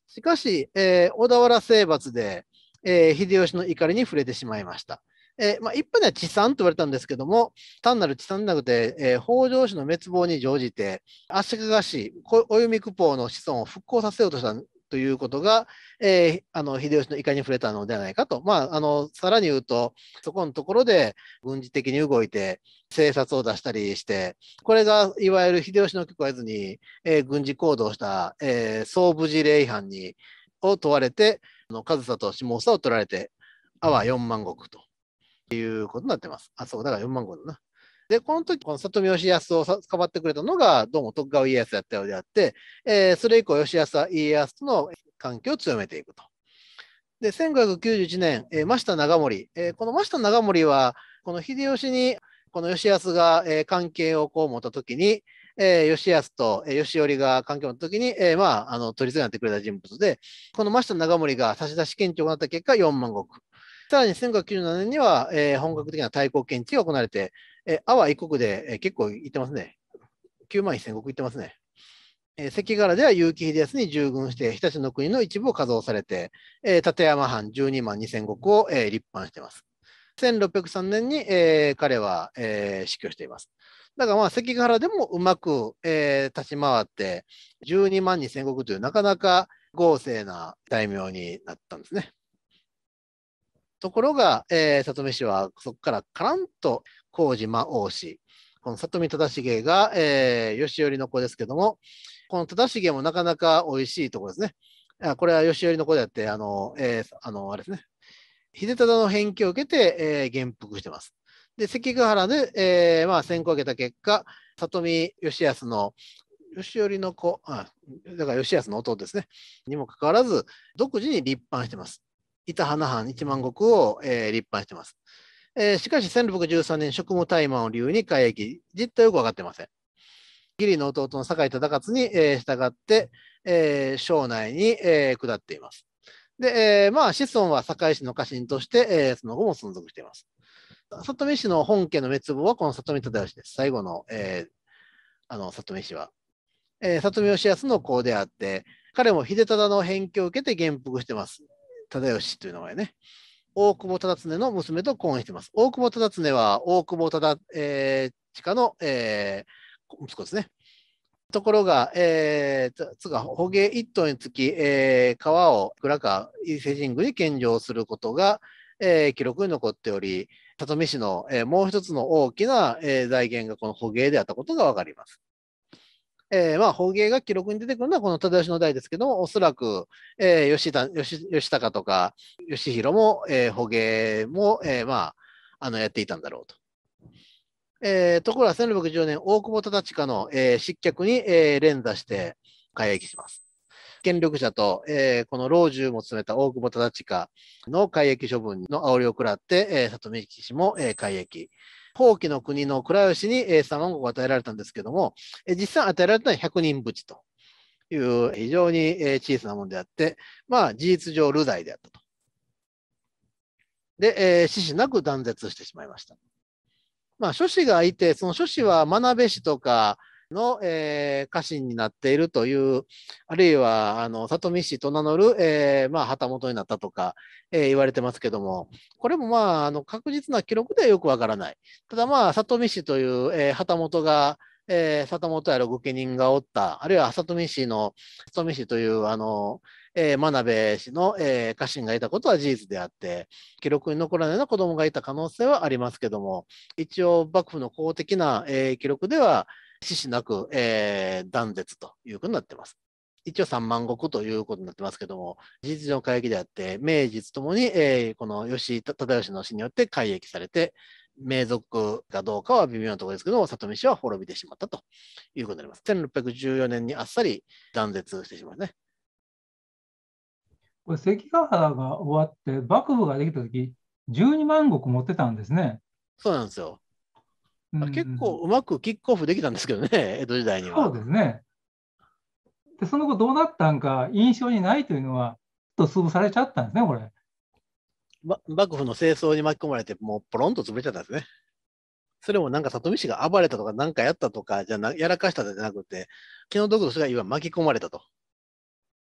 しかし、えー、小田原征伐で、えー、秀吉の怒りに触れてしまいました。えー、まあ、一般では地産と言われたんですけども、単なる地産でなくて、えー、北条氏の滅亡に乗じて、足利氏、お弓久保の子孫を復興させようとしたということが、えー、あの秀吉の怒りに触れたのではないかと、まあ、あのさらに言うと、そこのところで軍事的に動いて、政策を出したりして、これがいわゆる秀吉の許可を得ずに、えー、軍事行動した、えー、総武事例違反にを問われて、あの上総と下総を取られて、阿波四万石と。ていうことになってます。あ、そう、だから4万5だな。で、この時、この里見義康をかばってくれたのが、どうも徳川家康だったようであって、えー、それ以降、義康は家康との関係を強めていくと。で、1591年、えー、増田長森、えー、この増田長森は、この秀吉に、この義康が、えー、関係をこう持った時に、えー、吉康と、えー、吉織が関係を持った時に、えー、まあ、あの、取り次がってくれた人物で、この増田長森が差出検挙を行った結果、4万石。さらに1997年には、えー、本格的な対抗検知が行われて、えー、阿波一国で、えー、結構行ってますね。9万1000国行ってますね。えー、関ヶ原では結城秀康に従軍して、日立の国の一部を稼働されて、えー、立山藩12万2000石を、えー、立派しています。1603年に、えー、彼は、えー、死去しています。だからまあ関ヶ原でもうまく、えー、立ち回って、12万2000石というなかなか豪勢な大名になったんですね。ところが、えー、里見氏はそこからカランと麹間王氏、この里見忠重が、えー、義頼の子ですけども、この忠重もなかなか美味しいところですね。あこれは義頼の子であって、あの、えー、あの、あれですね。秀忠の返記を受けて、えー、元服してます。で、関ヶ原で、えー、まあ、先行を受けた結果、里見義康の義頼の子、あだから義康の弟ですね、にもかかわらず、独自に立派してます。板花藩一万石を、えー、立派にしています。えー、しかし、1613年、職務怠慢を理由に改易、実態よく分かっていません。義理の弟の酒井忠勝に、えー、従って、えー、省内に、えー、下っています。で、えー、まあ、子孫は堺市の家臣として、えー、その後も存続しています。里見氏の本家の滅亡はこの里見忠義です。最後の、えー、あの里見氏は。えー、里見義康の子であって、彼も秀忠の返記を受けて元服してます。忠義という名前ね。大久保忠常の娘と婚姻してます。大久保忠常は大久保忠、えー、親の、えー、息子ですね。ところが、えー、つが捕鯨一頭につき、えー、川を倉川伊勢神宮に献上することが、えー、記録に残っており、里見市の、えー、もう一つの大きな、えー、財源がこの捕鯨であったことがわかります。えー、まあ、法芸が記録に出てくるのはこの忠義の代ですけども、おそらく、えー、吉田吉吉高とか吉弘も、えー、捕鯨も、えー、まあ、あのやっていたんだろうと。えー、ところが1610年、大久保忠親の、えー、失脚に、えー、連座して改易します。権力者と、えー、この老中も務めた大久保忠親の改易処分の煽りを食らって、えー、里見氏も、えー、改易。陶器の国の倉吉に、えー、3万石を与えられたんですけども、え実際与えられたのは100人という非常に、え小さなものであって、まあ、事実上、流罪であったと。で、えー、死死なく断絶してしまいました。まあ、諸子がいて、その諸子は真鍋氏とか、の、えー、家臣になっているという、あるいは、あの、里見氏と名乗る、えー、まあ、旗本になったとか、えー、言われてますけども、これもまあ、あの、確実な記録ではよくわからない。ただまあ、里見氏という、えー、旗本が、えー、里本やの御家人がおった、あるいは里見氏の、里見氏という、あの、えー、真鍋氏の、えー、家臣がいたことは事実であって、記録に残らないような子供がいた可能性はありますけども、一応幕府の公的な、えー、記録では、死死なく、えー、断絶ということになってます。一応三万石ということになってますけども、事実上改易であって、名実ともに、えー、この吉忠義の死によって改易されて、名族かどうかは微妙なところですけども、里見氏は滅びてしまったということになります。1614年にあっさり断絶してしまうね。これ関ヶ原が終わって幕府ができた時12万石持ってたんですね。そうなんですよ。うん、結構うまくキックオフできたんですけどね、江戸時代には。そうですね。で、その後どうなったんか、印象にないというのは、ちょっと潰されちゃったんですね、これ。ま、幕府の清掃に巻き込まれて、もうポロンと潰れちゃったんですね。それもなんか里見氏が暴れたとか、なんかやったとか、じゃなやらかしたじゃなくて、気の毒とすが今巻き込まれたと。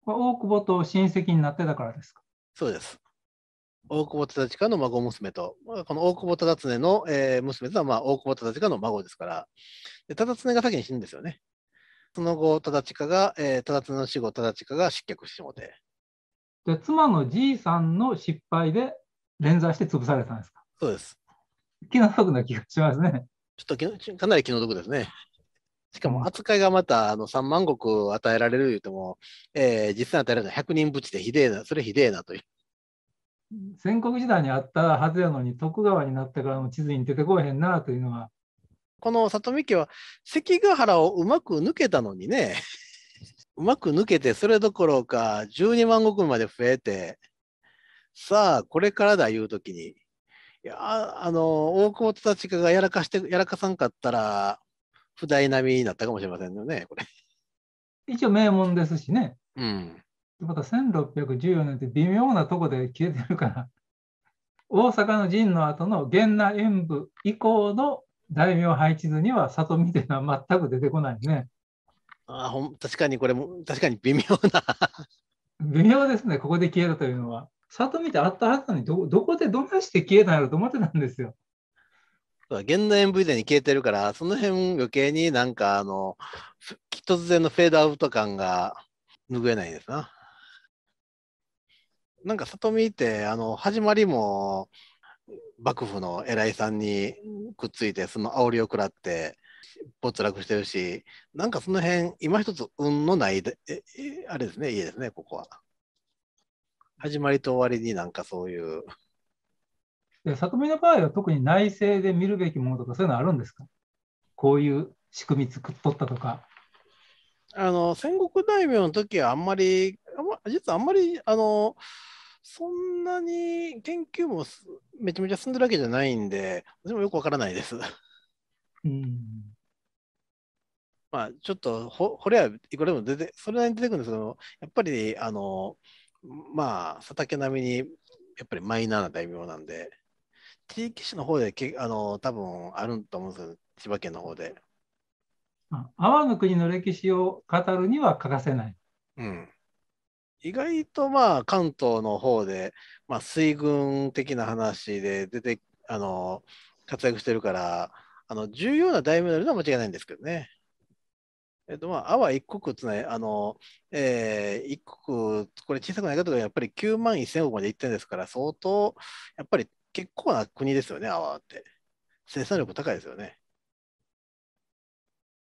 大久保と親戚になってたからですかそうです。大久保忠親の孫娘と、この大久保忠常の、えー、娘とは、まあ、大久保忠親の孫ですから、忠常が先に死ぬんですよね。その後、忠親が、えー、常の死後、忠親が失脚してもて。妻のじいさんの失敗で連座して潰されたんですかそうです。気の毒な気がしますね。ちょっとかなり気の毒ですね。しかも扱いがまたあの3万石与えられる言うても、えー、実際与えられた100人ぶちでひでえな、それひでえなという。戦国時代にあったはずやのに徳川になってからの地図に出てこへんなというのは。この里見家は関ヶ原をうまく抜けたのにね うまく抜けてそれどころか12万石まで増えてさあこれからだいう時にいやあの大久保忠家がやらかしてやらかさんかったら不代並みになったかもしれませんよねこれ。一応名門ですしね。うん。また1614年って微妙なとこで消えてるから、大阪の陣の後の源内演武以降の大名配置図には里見っていうのは全く出てこないね。あほん確かにこれも確かに微妙な 微妙ですねここで消えるというのは里見ってあったはずなのにどどこでどないして消えたんやろと思ってたんですよ現代以前に消えてるからその辺余計になんかあの突然のフェードアウト感が拭えないですななんか里見ってあの始まりも幕府の偉いさんにくっついてその煽りを食らって没落してるしなんかその辺今一つ運のないあれですね家ですねここは。始まりと終わりになんかそういう。で里見の場合は特に内政で見るべきものとかそういうのあるんですかこういう仕組み作っとったとか。あの戦国大名の時はあんまり、あんま実はあんまりあのそんなに研究もめちゃめちゃ進んでるわけじゃないんで、でもよくわからないです。うん、まあ、ちょっとほ、これはいくらでも出て、それなりに出てくるんですけど、やっぱり、あの、まあ、佐竹並みに、やっぱりマイナーな大名なんで、地域市の方でけ、あの、多分あると思うんですよ、千葉県の方で。阿波の国の歴史を語るには欠かせない。うん。意外とまあ関東の方で、まあ、水軍的な話で出てあの活躍してるからあの重要な大名なるのは間違いないんですけどね。えっとまあ、阿波一国ついあの、えー、一国、これ小さくないかとか、やっぱり9万1000億まで行ってるんですから、相当、やっぱり結構な国ですよね、阿波って。生産力高いですよね。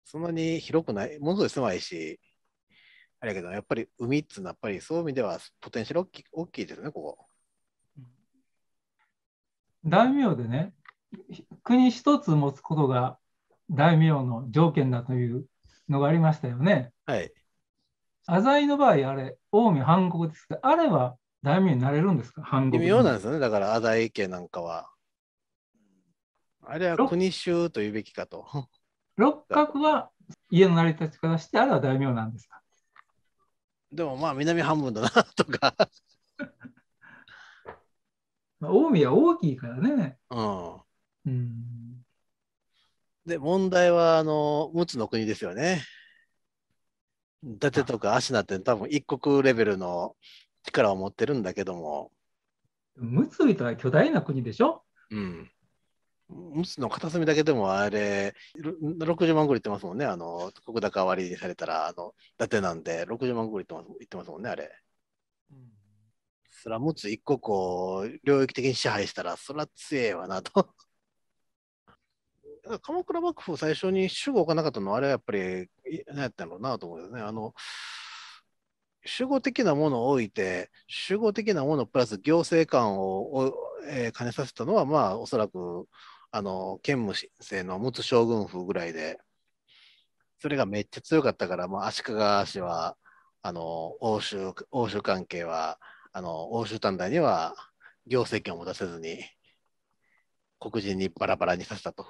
そんなに広くない、ものすごい狭いし、あれやけど、やっぱり海っつうのは、やっぱりそういう意味ではポテンシャル大き大きいですね、ここ。大名でね、国一つ持つことが大名の条件だというのがありましたよね。はい。浅井の場合、あれ、近江藩国ですが、あれは大名になれるんですか、藩国。微妙なんですよね、だから浅井家なんかは。あれは国衆というべきかと。六角は家の成り立ちからして、あれは大名なんですかでもまあ南半分だなとか まあ、近江は大きいからね。うん。うん、で、問題は、あの、陸奥の国ですよね。伊達とか芦名って多分一国レベルの力を持ってるんだけども。陸奥とは巨大な国でしょうん。むつの片隅だけでもあれ、60万ぐらい言ってますもんね、あの、国高割りされたら、あの、伊達なんで、60万ぐらい言ってます言ってますもんね、あれ。うん、そら、ムつ一個こう、領域的に支配したら、そら強えわなと。鎌倉幕府最初に主語置かなかったのは、あれはやっぱり、何やったのなと思うんですね。あの、主語的なものを置いて、主語的なものプラス行政官を、えー、兼ねさせたのは、まあ、おそらくあの、剣武生の陸奥将軍風ぐらいで、それがめっちゃ強かったから、もう足利氏は、あの、欧州、欧州関係は、あの、欧州短大には行政権を持たせずに、黒人にバラバラにさせたと。